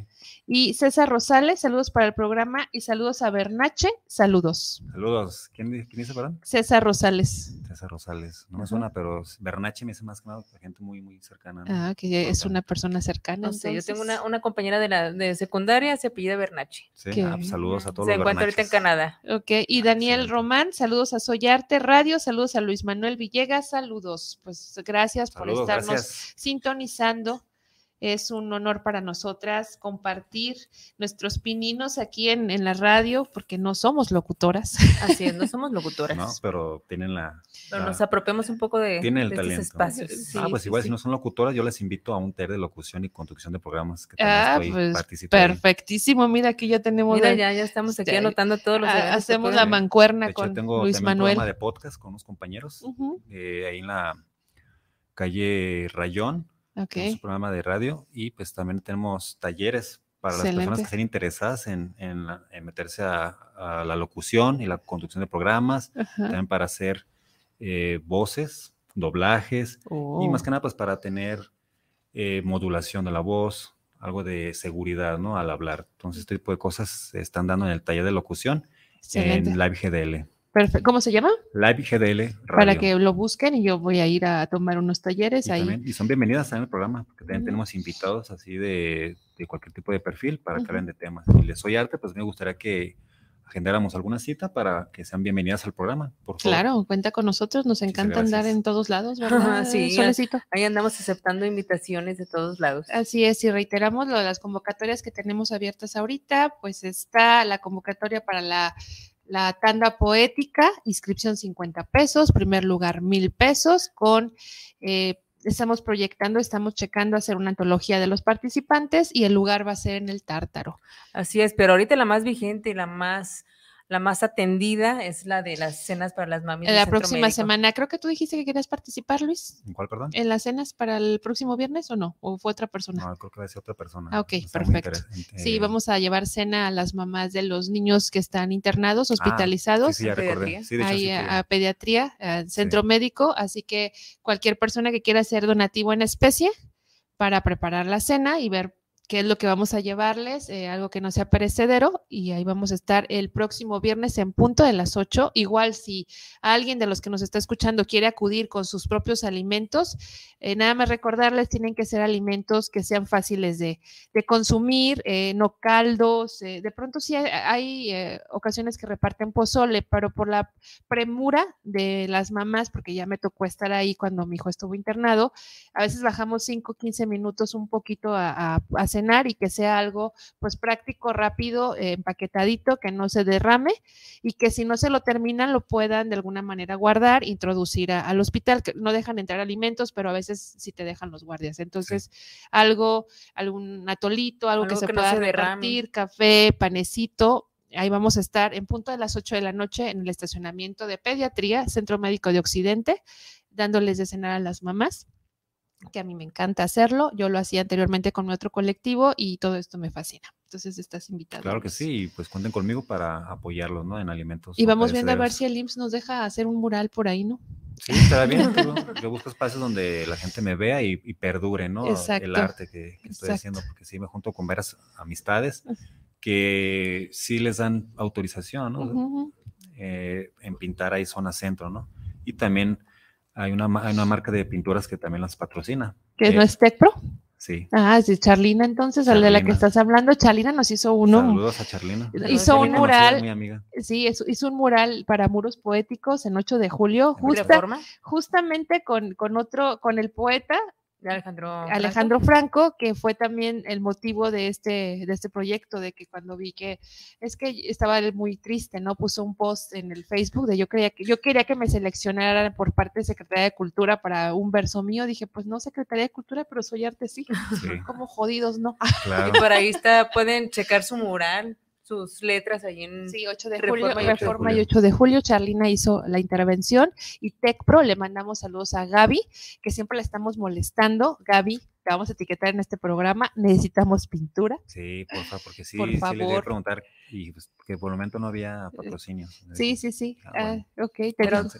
Y César Rosales, saludos para el programa y saludos a Bernache. Saludos. Saludos. ¿Quién, dice, perdón? César Rosales. César Rosales. No es una, pero Bernache me hace más que nada gente muy, muy cercana. Ah, que es una persona cercana. yo tengo una, compañera de la de secundaria, se apellida Bernache. Sí, ah, pues, saludos a todos. Se encuentra ahorita en Canadá y ah, Daniel Román, saludos a Soyarte Radio, saludos a Luis Manuel Villegas, saludos. Pues gracias por estarnos sintonizando es un honor para nosotras compartir nuestros pininos aquí en, la radio, porque no somos locutoras. Así es, no somos locutoras. No, pero tienen la. Pero nos apropiamos un poco de, tienen espacios. ah, pues igual, si no son locutoras, yo les invito a un TER de locución y construcción de programas que también ah, pues, Perfectísimo, mira, aquí ya tenemos. Mira, ya, estamos aquí anotando todos los. hacemos la mancuerna con Luis Manuel. Un programa de podcast con unos compañeros eh, ahí en la calle Rayón es un programa de radio y pues también tenemos talleres para las personas que estén interesadas en, meterse a, la locución y la conducción de programas, también para hacer eh, voces, doblajes y más oh. que nada pues para tener eh, modulación de la voz, algo de seguridad, ¿no? Al hablar. Entonces, este tipo de cosas se están dando en el taller de locución en la GDL. ¿Cómo se llama? Live GDL Para que lo busquen y yo voy a ir a tomar unos talleres ahí. y son bienvenidas en al programa, porque también tenemos invitados así de, cualquier tipo de perfil para que hablen de temas. Si les soy arte, pues me gustaría que agendáramos alguna cita para que sean bienvenidas al programa, por favor. Claro, cuenta con nosotros, nos encanta andar en todos lados, [LAUGHS] ¿verdad? sí, ahí andamos aceptando invitaciones de todos lados. Así es, y reiteramos lo de las convocatorias que tenemos abiertas ahorita, pues está la convocatoria para la la tanda poética, inscripción 50 pesos, primer lugar 1000 pesos, con, eh, estamos proyectando, estamos checando hacer una antología de los participantes y el lugar va a ser en el Tártaro. Así es, pero ahorita la más vigente y la más la más atendida es la de las cenas para las mamis. La próxima semana, creo que tú dijiste que querías participar, Luis. cuál, perdón? ¿En las cenas para el próximo viernes o no? ¿O fue otra persona? No, creo que fue otra persona. Ah, ok, perfecto. Sí, eh, vamos a llevar cena a las mamás de los niños que están internados, hospitalizados. Ah, sí, a, pediatría, al centro médico. Así que cualquier persona que quiera ser donativo en especie para preparar la cena y ver que es lo que vamos a llevarles, eh, algo que no sea perecedero, y ahí vamos a estar el próximo viernes en punto de las 8. Igual si alguien de los que nos está escuchando quiere acudir con sus propios alimentos, eh, nada más recordarles, tienen que ser alimentos que sean fáciles de, consumir, eh, no caldos, de pronto sí hay, ocasiones que reparten pozole, pero por la premura de las mamás, porque ya me tocó estar ahí cuando mi hijo estuvo internado, a veces bajamos 5, 15 minutos un poquito a, a cenar y que sea algo pues práctico, rápido, eh, empaquetadito, que no se derrame y que si no se lo terminan lo puedan de alguna manera guardar, introducir al hospital, que no dejan entrar alimentos, pero a veces sí te dejan los guardias. Entonces, algo, algún atolito, algo, que se pueda no café, panecito, ahí vamos a estar en punto de las 8 de la noche en el estacionamiento de pediatría, Centro Médico de Occidente, dándoles de cenar a las mamás que a mí me encanta hacerlo. Yo lo hacía anteriormente con mi otro colectivo y todo esto me fascina. Entonces estás invitado. Claro que sí, pues cuenten conmigo para apoyarlos, ¿no? En alimentos. Y vamos viendo a ver si el IMSS nos deja hacer un mural por ahí, ¿no? Sí, estará bien. [LAUGHS] Yo busco espacios donde la gente me vea y, perdure, ¿no? Exacto, el arte que, estoy haciendo, porque sí me junto con veras amistades que sí les dan autorización, ¿no? Eh, en pintar ahí zona centro, ¿no? Y también hay una, una marca de pinturas que también las patrocina. ¿Que no es eh, TechPro? Sí. Ah, sí, Charlina, entonces, al de la que estás hablando, Charlina nos hizo uno. Saludos a Charlina. Hizo un mural. Mi amiga. Sí, hizo un mural para muros poéticos en 8 de julio, justa, justamente con, con, otro, con el poeta Alejandro, Alejandro Franco, que fue también el motivo de este, de este proyecto, de que cuando vi que es que estaba muy triste, ¿no? Puso un post en el Facebook de yo creía que yo quería que me seleccionaran por parte de Secretaría de Cultura para un verso mío. Dije, pues no, Secretaría de Cultura, pero soy arte sí. Como jodidos, ¿no? Claro. Y por ahí está, pueden checar su mural sus letras ahí en sí, 8 de y 8 de julio. Charlina hizo la intervención y tecpro le mandamos saludos a Gaby, que siempre la estamos molestando. Gaby, te vamos a etiquetar en este programa, necesitamos pintura. Sí, porfa, porque sí, por voy a preguntar, y pues, que por el momento no había eh, patrocinio. Sí, sí, sí. Ah, ah ok,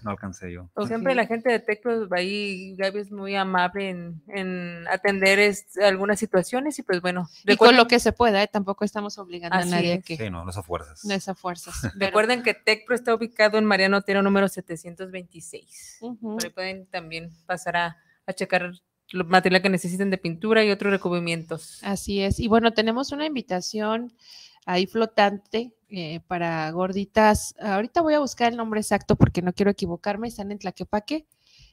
no, alcancé, yo. Pues, siempre la gente de va ahí Gaby es muy amable en, atender algunas situaciones y pues bueno. Y con lo que se pueda, ¿eh? tampoco estamos obligando a nadie que. Sí, no, no es a fuerzas. No es a fuerzas. [LAUGHS] Recuerden que Tecpro está ubicado en Mariano Otero número 726. Pero pueden también pasar a, a checar material que necesiten de pintura y otros recubrimientos. Así es. Y bueno, tenemos una invitación ahí flotante eh, para gorditas. Ahorita voy a buscar el nombre exacto porque no quiero equivocarme. Están en Tlaquepaque.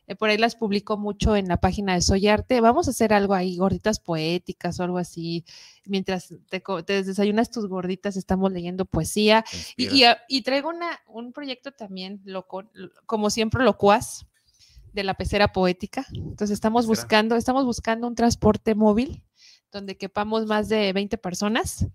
Eh, por ahí las publico mucho en la página de Soy Arte. Vamos a hacer algo ahí, gorditas poéticas o algo así. Mientras te, desayunas tus gorditas, estamos leyendo poesía. Ah, y, traigo un proyecto también, loco, como siempre, locuaz de la pecera poética. Entonces estamos buscando, estamos buscando un transporte móvil donde quepamos más de 20 personas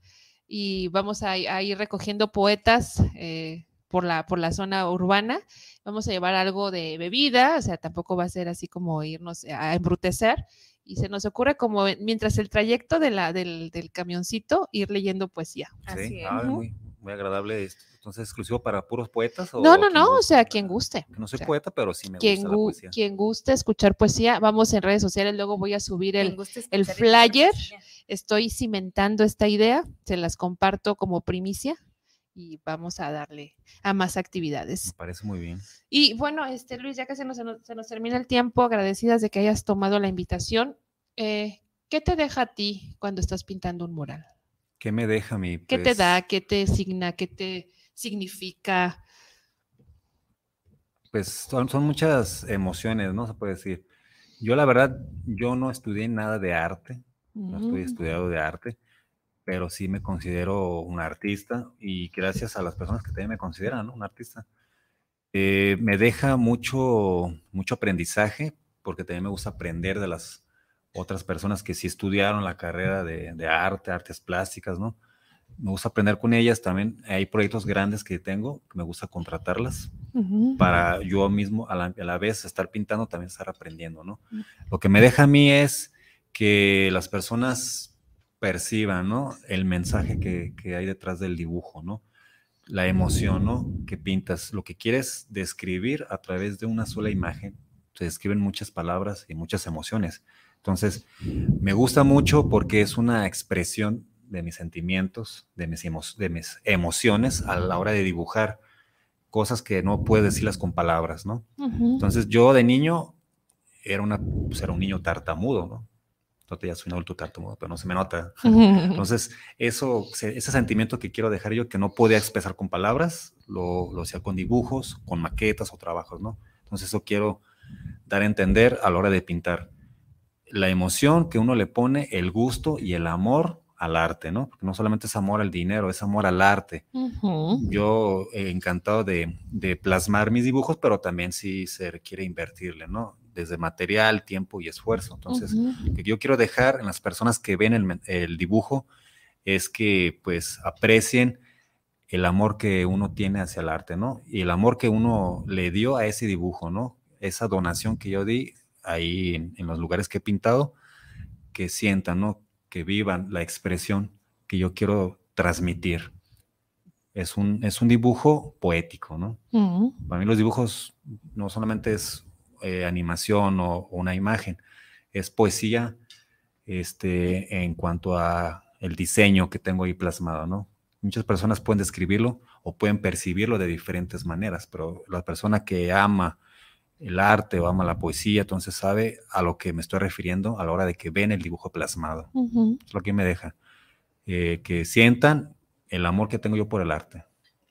y vamos a, ir recogiendo poetas eh, por, la, por la zona urbana. Vamos a llevar algo de bebida, o sea, tampoco va a ser así como irnos a embrutecer. Y se nos ocurre como mientras el trayecto de la, del, del camioncito ir leyendo poesía. Así muy agradable. Este, entonces, ¿exclusivo para puros poetas? O no, no, no, o sea, quien guste. no soy poeta, pero sí me gusta. la poesía. Quien guste escuchar poesía, vamos en redes sociales, luego voy a subir el, el flyer. Estoy cimentando esta idea, se las comparto como primicia y vamos a darle a más actividades. parece muy bien. Y bueno, este Luis, ya que se nos, se nos, termina el tiempo, agradecidas de que hayas tomado la invitación. Eh, ¿Qué te deja a ti cuando estás pintando un mural? ¿Qué me deja mi... ¿Qué te pues da? ¿Qué te signa? ¿Qué te significa? Pues son, muchas emociones, ¿no? Se puede decir. Yo la verdad, yo no estudié nada de arte, no mm. estoy estudiado de arte, pero sí me considero un artista y gracias a las personas que también me consideran un artista. Eh, me deja mucho, mucho aprendizaje porque también me gusta aprender de las otras personas que sí estudiaron la carrera de, arte, artes plásticas, ¿no? me gusta aprender con ellas también. Hay proyectos grandes que tengo, que me gusta contratarlas para yo mismo a la, vez estar pintando, también estar aprendiendo, ¿no? Mm. Lo que me deja a mí es que las personas perciban, ¿no? El mensaje que, que, hay detrás del dibujo, ¿no? La emoción, ¿no? Que pintas, lo que quieres describir a través de una sola imagen. Se describen muchas palabras y muchas emociones. Entonces, me gusta mucho porque es una expresión de mis sentimientos, de mis, de mis emociones a la hora de dibujar cosas que no puedo decirlas con palabras, ¿no? Entonces, yo de niño era, una, pues, un niño tartamudo, ¿no? te ya soy un adulto tartamudo, pero no se me nota. [LAUGHS] Entonces, eso, ese sentimiento que quiero dejar yo, que no podía expresar con palabras, lo, lo hacía con dibujos, con maquetas o trabajos, ¿no? Entonces, eso quiero dar a entender a la hora de pintar la emoción que uno le pone, el gusto y el amor al arte, ¿no? no solamente es amor al dinero, es amor al arte. Yo he eh, encantado de, plasmar mis dibujos, pero también si se quiere invertirle, ¿no? Desde material, tiempo y esfuerzo. Entonces, que yo quiero dejar en las personas que ven el, el, dibujo es que pues aprecien el amor que uno tiene hacia el arte, ¿no? Y el amor que uno le dio a ese dibujo, ¿no? Esa donación que yo di ahí en, los lugares que he pintado, que sientan, ¿no? que vivan la expresión que yo quiero transmitir. Es un, es un dibujo poético, ¿no? Para mí los dibujos no solamente es eh, animación o, o, una imagen, es poesía este, en cuanto a el diseño que tengo ahí plasmado, ¿no? Muchas personas pueden describirlo o pueden percibirlo de diferentes maneras, pero la persona que ama el arte vamos, ama la poesía, entonces sabe a lo que me estoy refiriendo a la hora de que ven el dibujo plasmado. Es lo que me deja. Eh, que sientan el amor que tengo yo por el arte.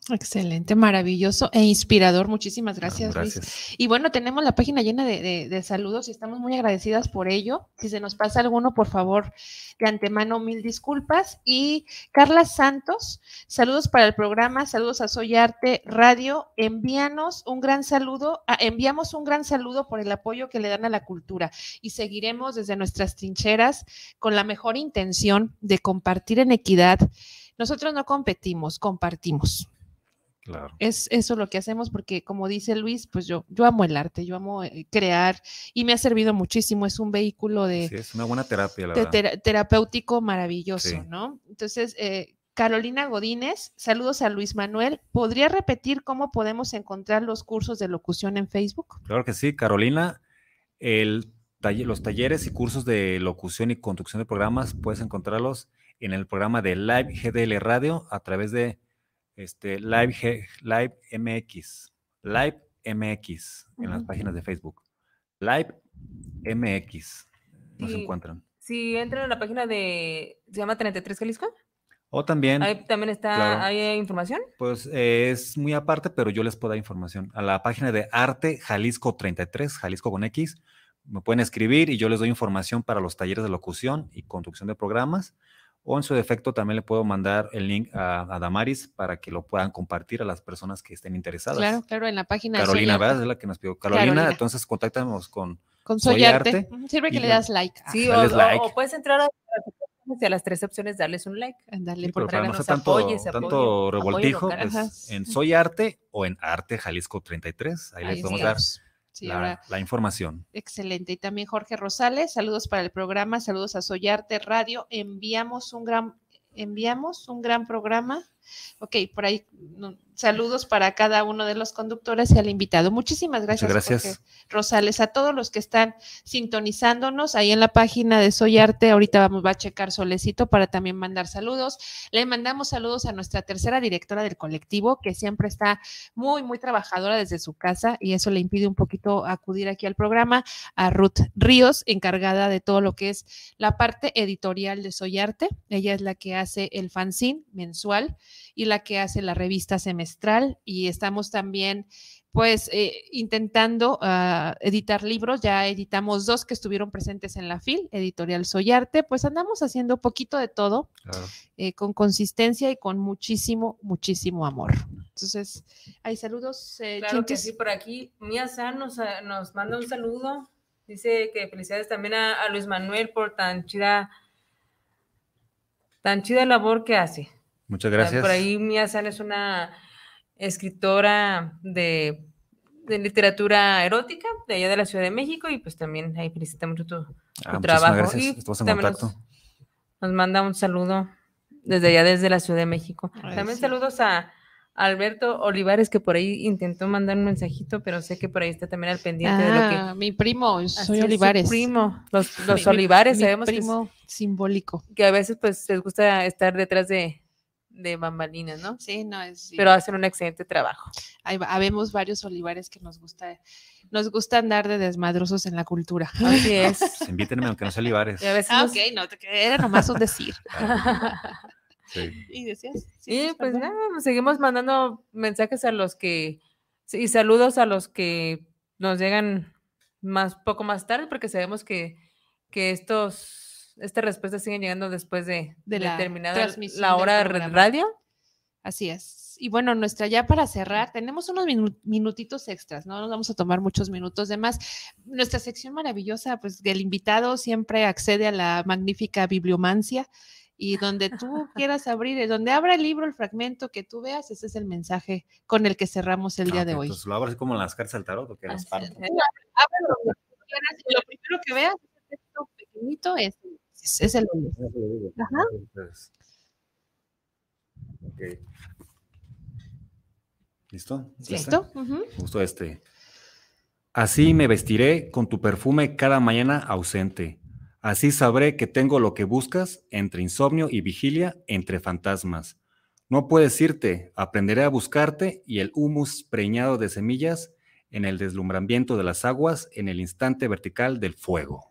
Excelente, maravilloso e inspirador. Muchísimas ah, gracias, Luis. Y bueno, tenemos la página llena de, saludos y estamos muy agradecidas por ello. Si se nos pasa alguno, por favor, de antemano, mil disculpas. Y Carla Santos, saludos para el programa, saludos a Soy Arte Radio. Envíanos un gran saludo, ah, enviamos un gran saludo por el apoyo que le dan a la cultura y seguiremos desde nuestras trincheras con la mejor intención de compartir en equidad. Nosotros no competimos, compartimos. Claro. Es eso lo que hacemos porque, como dice Luis, pues yo, yo amo el arte, yo amo eh, crear y me ha servido muchísimo. Es un vehículo de... es una buena terapia, la terapéutico maravilloso, ¿no? Entonces, eh, Carolina Godínez, saludos a Luis Manuel. ¿Podría repetir cómo podemos encontrar los cursos de locución en Facebook? Claro que sí, Carolina. El los talleres y cursos de locución y construcción de programas puedes encontrarlos en el programa de Live GDL Radio a través de este, Live, Live MX, Live MX en las páginas de Facebook. Live MX, nos encuentran. Si entran a la página de, se llama 33 Jalisco. O también. Ahí también está, ¿hay información? Pues eh, es muy aparte, pero yo les puedo dar información. A la página de Arte Jalisco 33, Jalisco con X, me pueden escribir y yo les doy información para los talleres de locución y construcción de programas o en su defecto también le puedo mandar el link a, Damaris para que lo puedan compartir a las personas que estén interesadas. Claro, claro, en la página. Carolina, ¿verdad? Es la que nos pidió. Carolina, entonces contáctanos con, Soy Arte. Sirve que le das like. Sí, o, puedes entrar a las tres opciones darles un like. Darle por para no sea tanto, revoltijo, pues, en Soy Arte o en Arte Jalisco 33. Ahí, Ahí les podemos dar la, la, información. Excelente. Y también Jorge Rosales, saludos para el programa, saludos a Soyarte Radio. Enviamos un gran, enviamos un gran programa. Ok, por ahí mm, saludos para cada uno de los conductores y al invitado. Muchísimas gracias, gracias. Rosales, a todos los que están sintonizándonos ahí en la página de Soy Arte. Ahorita vamos a checar Solecito para también mandar saludos. Le mandamos saludos a nuestra tercera directora del colectivo, que siempre está muy, muy trabajadora desde su casa y eso le impide un poquito acudir aquí al programa, a Ruth Ríos, encargada de todo lo que es la parte editorial de Soy Arte. Ella es la que hace el fanzine mensual y la que hace la revista semestral. Y estamos también pues eh, intentando ah, editar libros, ya editamos dos que estuvieron presentes en la FIL, Editorial Soyarte, pues andamos haciendo poquito de todo, eh, con consistencia y con muchísimo, muchísimo amor. Entonces, hay saludos. Eh, claro que sí, por aquí Mía San nos, manda un saludo, dice que felicidades también a, a Luis Manuel por tan chida, tan chida labor que hace. Muchas ah, gracias. Por ahí Mia San es una escritora de, literatura erótica de allá de la Ciudad de México y pues también ahí felicita mucho tu, ah, tu trabajo. Gracias. Estamos en contacto. Nos, manda un saludo desde allá, desde la Ciudad de México. también saludos a Alberto Olivares, que por ahí intentó mandar un mensajito, pero sé que por ahí está también al pendiente de lo que. Ah, mi primo, soy Olivares. Mi primo, los, los Olivares, sabemos mi primo simbólico. Que a veces pues les gusta estar detrás de, de bambalinas, ¿no? Sí, no es. Pero hacen un excelente trabajo. habemos varios olivares que nos gusta, nos gusta andar de desmadrosos en la cultura. [LAUGHS] Así ah, es. Pues, invítenme, aunque no sea olivares. ah, ok, no, era nomás un decir. [LAUGHS] sí. Y decías. Sí, pues nada, seguimos mandando mensajes a los que, y saludos a los que nos llegan más, poco más tarde, porque sabemos que estos estas respuesta siguen llegando después de, la terminada la hora de radio. Así es. Y bueno, nuestra ya para cerrar, tenemos unos minutitos extras, no nos vamos a tomar muchos minutos de más. Nuestra sección maravillosa, pues el invitado siempre accede a la magnífica bibliomancia y donde tú [LAUGHS] quieras abrir, eh, donde abra el libro, el fragmento que tú veas, ese es el mensaje con el que cerramos el día de hoy. Pues lo así como en las cartas del tarot, Lo primero que veas, es pequeñito, es es el ¿Listo? ¿Listo? Justo este. Así me vestiré con tu perfume cada mañana ausente. Así sabré que tengo lo que buscas entre insomnio y vigilia, entre fantasmas. No puedes irte, aprenderé a buscarte y el humus preñado de semillas en el deslumbramiento de las aguas en el instante vertical del fuego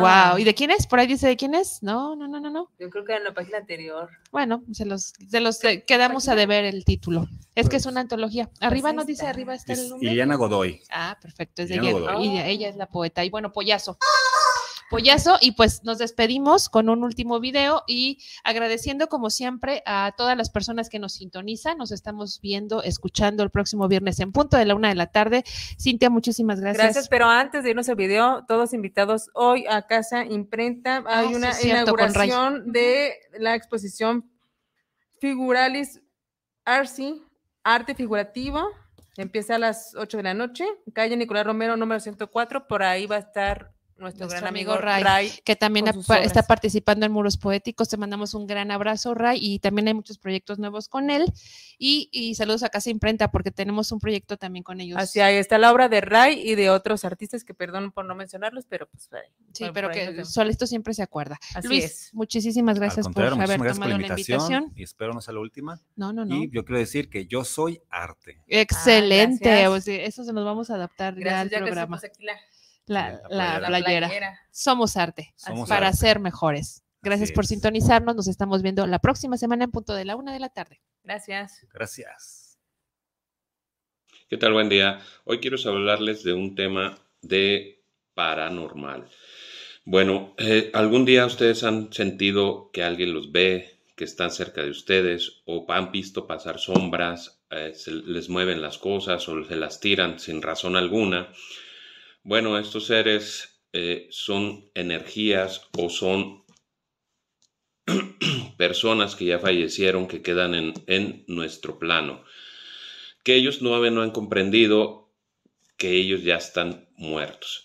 wow. ¿Y de quién es? Por ahí dice de quién es. No, no, no, no, no. Yo creo que en la página anterior. Bueno, se los, se los eh, quedamos a deber el título. Es que es pues, una antología. Arriba pues, no dice, arriba está el nombre. Iriana Godoy. Ah, perfecto, es de Godoy. Y ella es la poeta. Y bueno, Pollazo. Pollazo. Y pues nos despedimos con un último video y agradeciendo como siempre a todas las personas que nos sintonizan. Nos estamos viendo, escuchando el próximo viernes en punto de la una de la tarde. Cintia, muchísimas gracias. Gracias, pero antes de irnos al video, todos invitados hoy a Casa Imprenta. Hay ah, una inauguración de la exposición Figuralis Arci, Arte Figurativo. Empieza a las 8 de la noche, calle Nicolás Romero, número 104. Por ahí va a estar nuestro, gran amigo, Ray, que también está participando en Muros Poéticos. Te mandamos un gran abrazo, Ray, y también hay muchos proyectos nuevos con él. Y, saludos a Casa Imprenta, porque tenemos un proyecto también con ellos. Así ahí está la obra de Ray y de otros artistas que perdón por no mencionarlos, pero pues. sí, pero que solo esto siempre se acuerda. Luis, muchísimas gracias por haber tomado la, invitación, Y espero no sea la última. No, no, no. Y yo quiero decir que yo soy arte. Excelente. Ah, eso se nos vamos a adaptar al programa. La, playera. Somos arte para ser mejores. Gracias por sintonizarnos. Nos estamos viendo la próxima semana en punto de la una de la tarde. Gracias. Gracias. ¿Qué tal? Buen día. Hoy quiero hablarles de un tema de paranormal. Bueno, eh, algún día ustedes han sentido que alguien los ve, que están cerca de ustedes, o han visto pasar sombras, eh, les mueven las cosas o se las tiran sin razón alguna. Bueno, estos seres eh, son energías o son [CLEARS THROAT] personas que ya fallecieron, que quedan en, nuestro plano, que ellos no, no han comprendido que ellos ya están muertos.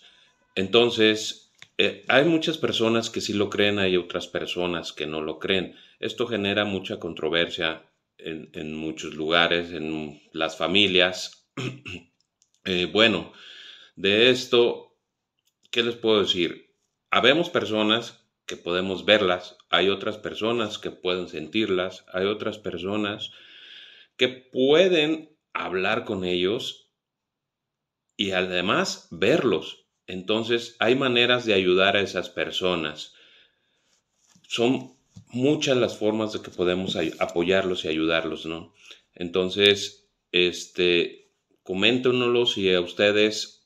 Entonces, eh, hay muchas personas que sí lo creen, hay otras personas que no lo creen. Esto genera mucha controversia en, muchos lugares, en las familias. [CLEARS THROAT] Eh, bueno, de esto, ¿qué les puedo decir? Habemos personas que podemos verlas, hay otras personas que pueden sentirlas, hay otras personas que pueden hablar con ellos y además verlos. Entonces hay maneras de ayudar a esas personas. Son muchas las formas de que podemos apoyarlos y ayudarlos, ¿no? Entonces, este, coméntenoslo si a ustedes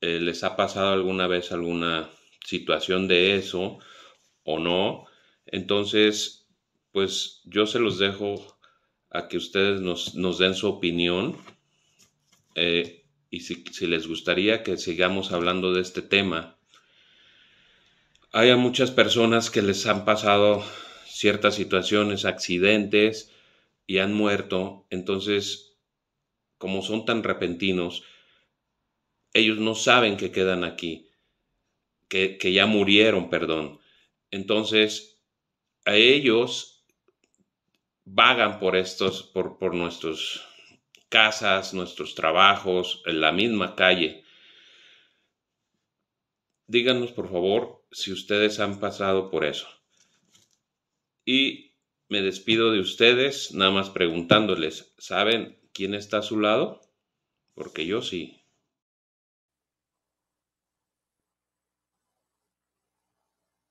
eh, les ha pasado alguna vez alguna situación de eso o no. Entonces, pues yo se los dejo a que ustedes nos, den su opinión eh, y si, les gustaría que sigamos hablando de este tema. Hay muchas personas que les han pasado ciertas situaciones, accidentes y han muerto. Entonces, como son tan repentinos, ellos no saben que quedan aquí, que, ya murieron, perdón. Entonces, a ellos vagan por estos, por, por nuestras casas, nuestros trabajos, en la misma calle. Díganos, por favor, si ustedes han pasado por eso. Y me despido de ustedes, nada más preguntándoles, ¿saben quién está a su lado? Porque yo sí.